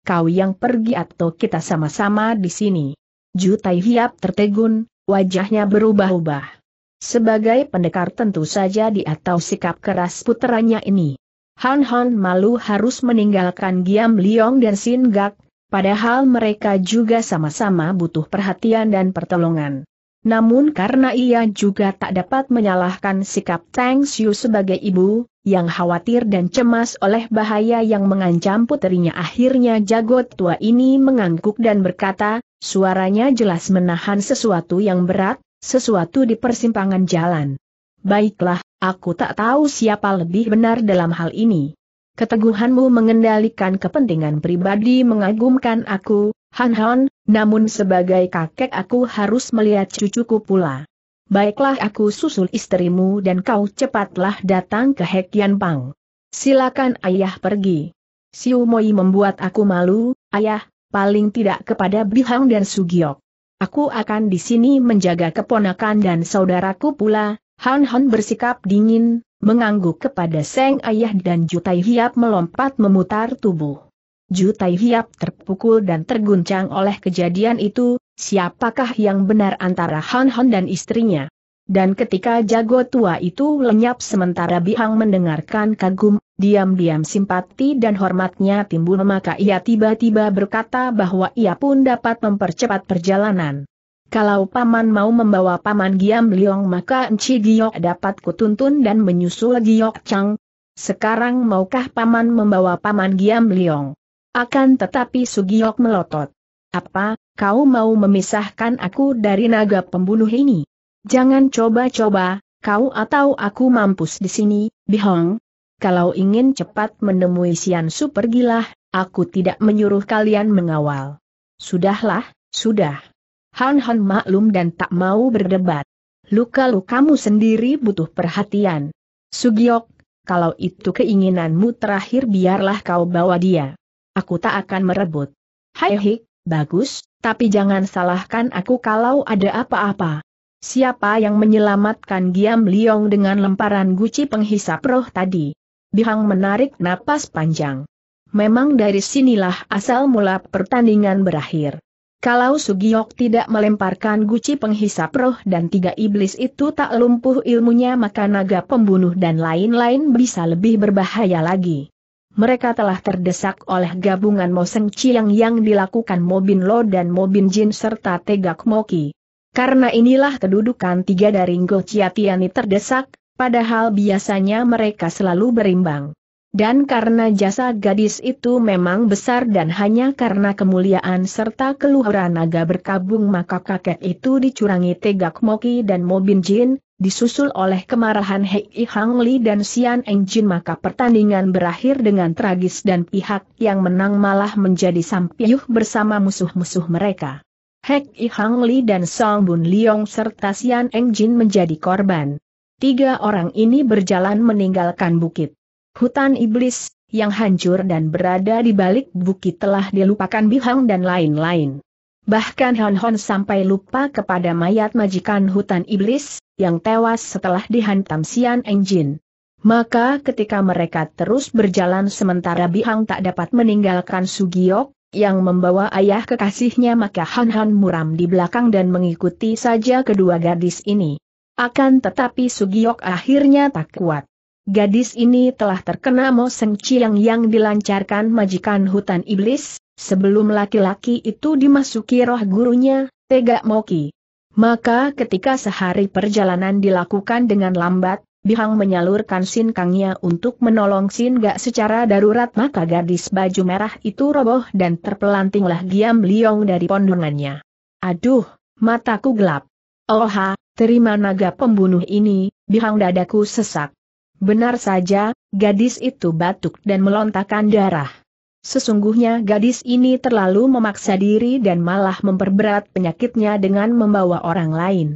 [SPEAKER 1] Kau yang pergi atau kita sama-sama di sini. Jutai Hiap tertegun, wajahnya berubah-ubah. Sebagai pendekar tentu saja di atau sikap keras puteranya ini. Han Han malu harus meninggalkan Giam Liong dan Sin Gak, padahal mereka juga sama-sama butuh perhatian dan pertolongan. Namun karena ia juga tak dapat menyalahkan sikap Tang Xiu sebagai ibu, yang khawatir dan cemas oleh bahaya yang mengancam puterinya, akhirnya jagot tua ini mengangguk dan berkata, suaranya jelas menahan sesuatu yang berat, sesuatu di persimpangan jalan. Baiklah, aku tak tahu siapa lebih benar dalam hal ini. Keteguhanmu mengendalikan kepentingan pribadi mengagumkan aku, Han Han, namun sebagai kakek aku harus melihat cucuku pula. Baiklah aku susul istrimu dan kau cepatlah datang ke Hekian Pang. Silakan ayah pergi. Siu Moi membuat aku malu, ayah, paling tidak kepada Bihang dan Sugiok. Aku akan di sini menjaga keponakan dan saudaraku pula. Han Han bersikap dingin, mengangguk kepada Seng Ayah dan Jutai Hiap melompat memutar tubuh. Jutai Hiap terpukul dan terguncang oleh kejadian itu, siapakah yang benar antara Han Han dan istrinya. Dan ketika jago tua itu lenyap sementara Bihang mendengarkan kagum, diam-diam simpati dan hormatnya timbul maka ia tiba-tiba berkata bahwa ia pun dapat mempercepat perjalanan. Kalau paman mau membawa paman Giam Liong maka Enci Giok dapat kutuntun dan menyusul Giok Chang. Sekarang maukah paman membawa paman Giam Liong? Akan tetapi Sugiok melotot. Apa, kau mau memisahkan aku dari naga pembunuh ini? Jangan coba-coba, kau atau aku mampus di sini, Bihong, kalau ingin cepat menemui Sian Su pergilah, aku tidak menyuruh kalian mengawal. Sudahlah, sudah. Han Han maklum dan tak mau berdebat. Luka-lukamu sendiri butuh perhatian. Sugiok, kalau itu keinginanmu terakhir biarlah kau bawa dia. Aku tak akan merebut. Hai hik, bagus, tapi jangan salahkan aku kalau ada apa-apa. Siapa yang menyelamatkan Giam Liong dengan lemparan guci penghisap roh tadi? Bihang menarik napas panjang. Memang dari sinilah asal mula pertandingan berakhir. Kalau Sugiyok tidak melemparkan guci penghisap roh dan tiga iblis itu tak lumpuh ilmunya maka naga pembunuh dan lain-lain bisa lebih berbahaya lagi. Mereka telah terdesak oleh gabungan Seng Chiang yang dilakukan Mobin Lo dan Mobin Jin serta Tegak Moki. Karena inilah kedudukan tiga dari Ngo Ciatiani terdesak, Padahal biasanya mereka selalu berimbang. Dan karena jasa gadis itu memang besar dan hanya karena kemuliaan serta keluhuran naga berkabung maka kakek itu dicurangi tegak Moki dan Mobin Jin, disusul oleh kemarahan Hei Hang Li dan Sian Eng Jin maka pertandingan berakhir dengan tragis dan pihak yang menang malah menjadi sampiyuh bersama musuh-musuh mereka. Hei Hang Li dan Song Bun Liong serta Sian Eng Jin menjadi korban. Tiga orang ini berjalan meninggalkan bukit. Hutan iblis, yang hancur dan berada di balik bukit telah dilupakan Bihang dan lain-lain. Bahkan Hon Hon sampai lupa kepada mayat majikan hutan iblis, yang tewas setelah dihantam Sian Enjin. Maka ketika mereka terus berjalan sementara Bihang tak dapat meninggalkan Sugiok, yang membawa ayah kekasihnya maka Han Han muram di belakang dan mengikuti saja kedua gadis ini. Akan tetapi Sugiok akhirnya tak kuat. Gadis ini telah terkena Mo Seng Chiang yang dilancarkan majikan hutan iblis, sebelum laki-laki itu dimasuki roh gurunya, Tega Moki. Maka ketika sehari perjalanan dilakukan dengan lambat, Bihang menyalurkan Sin Kangnya untuk menolong Sin Gak secara darurat maka gadis baju merah itu roboh dan terpelantinglah Giam Liong dari pondongannya. Aduh, mataku gelap. Oha, terima naga pembunuh ini, bihang dadaku sesak. Benar saja, gadis itu batuk dan melontarkan darah. Sesungguhnya gadis ini terlalu memaksa diri dan malah memperberat penyakitnya dengan membawa orang lain.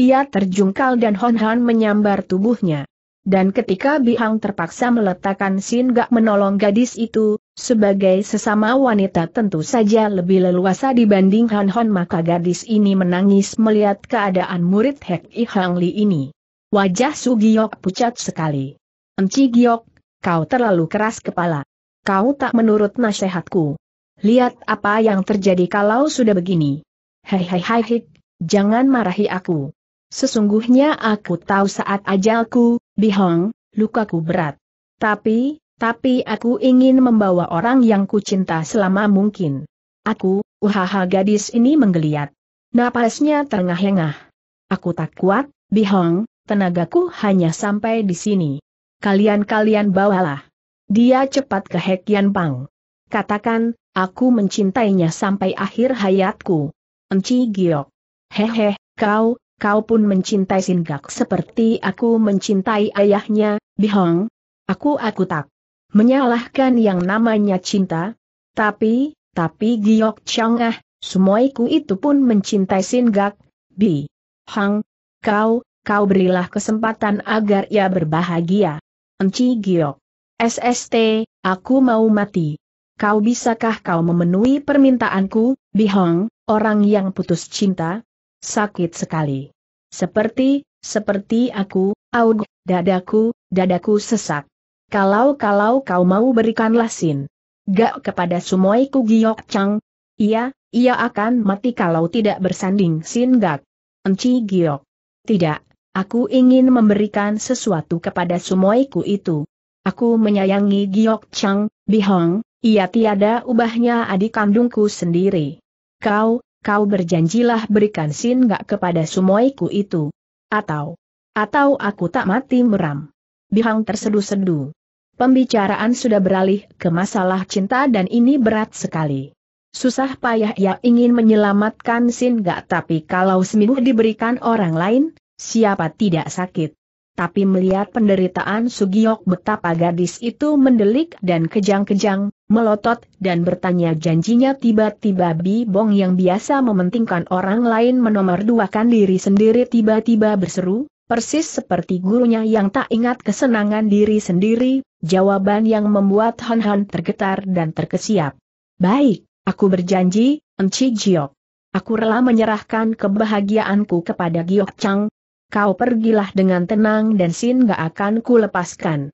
[SPEAKER 1] Ia terjungkal dan Hon Han menyambar tubuhnya. Dan ketika Bihang terpaksa meletakkan Sin Gak menolong gadis itu, sebagai sesama wanita tentu saja lebih leluasa dibanding Han Hon maka gadis ini menangis melihat keadaan murid Hek I Hang Li ini. Wajah Su Giok pucat sekali. Enci Giok, kau terlalu keras kepala. Kau tak menurut nasihatku. Lihat apa yang terjadi kalau sudah begini. Hei hei hei hik, jangan marahi aku. Sesungguhnya aku tahu saat ajalku, bihong, lukaku berat. Tapi, tapi aku ingin membawa orang yang kucinta selama mungkin. Aku, uhaha gadis ini menggeliat. Napasnya terengah-engah. Aku tak kuat, Bihong, tenagaku hanya sampai di sini. Kalian-kalian bawalah. Dia cepat ke Hekian Pang. Katakan, aku mencintainya sampai akhir hayatku. Enci Giok. Hehe, kau, kau pun mencintai Singak seperti aku mencintai ayahnya, Bihong. Aku aku tak menyalahkan yang namanya cinta. Tapi, tapi Giok ah, semuaiku itu pun mencintai Sin Bi. Hang, kau, kau berilah kesempatan agar ia berbahagia. Enci Giok. SST, aku mau mati. Kau bisakah kau memenuhi permintaanku, Bi Hang, orang yang putus cinta? Sakit sekali. Seperti, seperti aku, aug, dadaku, dadaku sesak. Kalau-kalau kau mau berikanlah Sin. Gak kepada Sumoi Giok Chang. Iya, ia akan mati kalau tidak bersanding Sin Gak. Enci Giok. Tidak, aku ingin memberikan sesuatu kepada ku itu. Aku menyayangi Giok Chang, Bihong, ia tiada ubahnya adik kandungku sendiri. Kau, kau berjanjilah berikan sin gak kepada ku itu. Atau, atau aku tak mati meram. Bihang tersedu-sedu. Pembicaraan sudah beralih ke masalah cinta dan ini berat sekali. Susah payah ia ingin menyelamatkan Sin Gak tapi kalau seminggu diberikan orang lain, siapa tidak sakit. Tapi melihat penderitaan Sugiok betapa gadis itu mendelik dan kejang-kejang, melotot dan bertanya janjinya tiba-tiba Bi Bong yang biasa mementingkan orang lain menomorduakan diri sendiri tiba-tiba berseru, persis seperti gurunya yang tak ingat kesenangan diri sendiri, jawaban yang membuat Han Han tergetar dan terkesiap. Baik, aku berjanji, Enci Giok. Aku rela menyerahkan kebahagiaanku kepada Giok Chang. Kau pergilah dengan tenang dan Sin gak akan kulepaskan.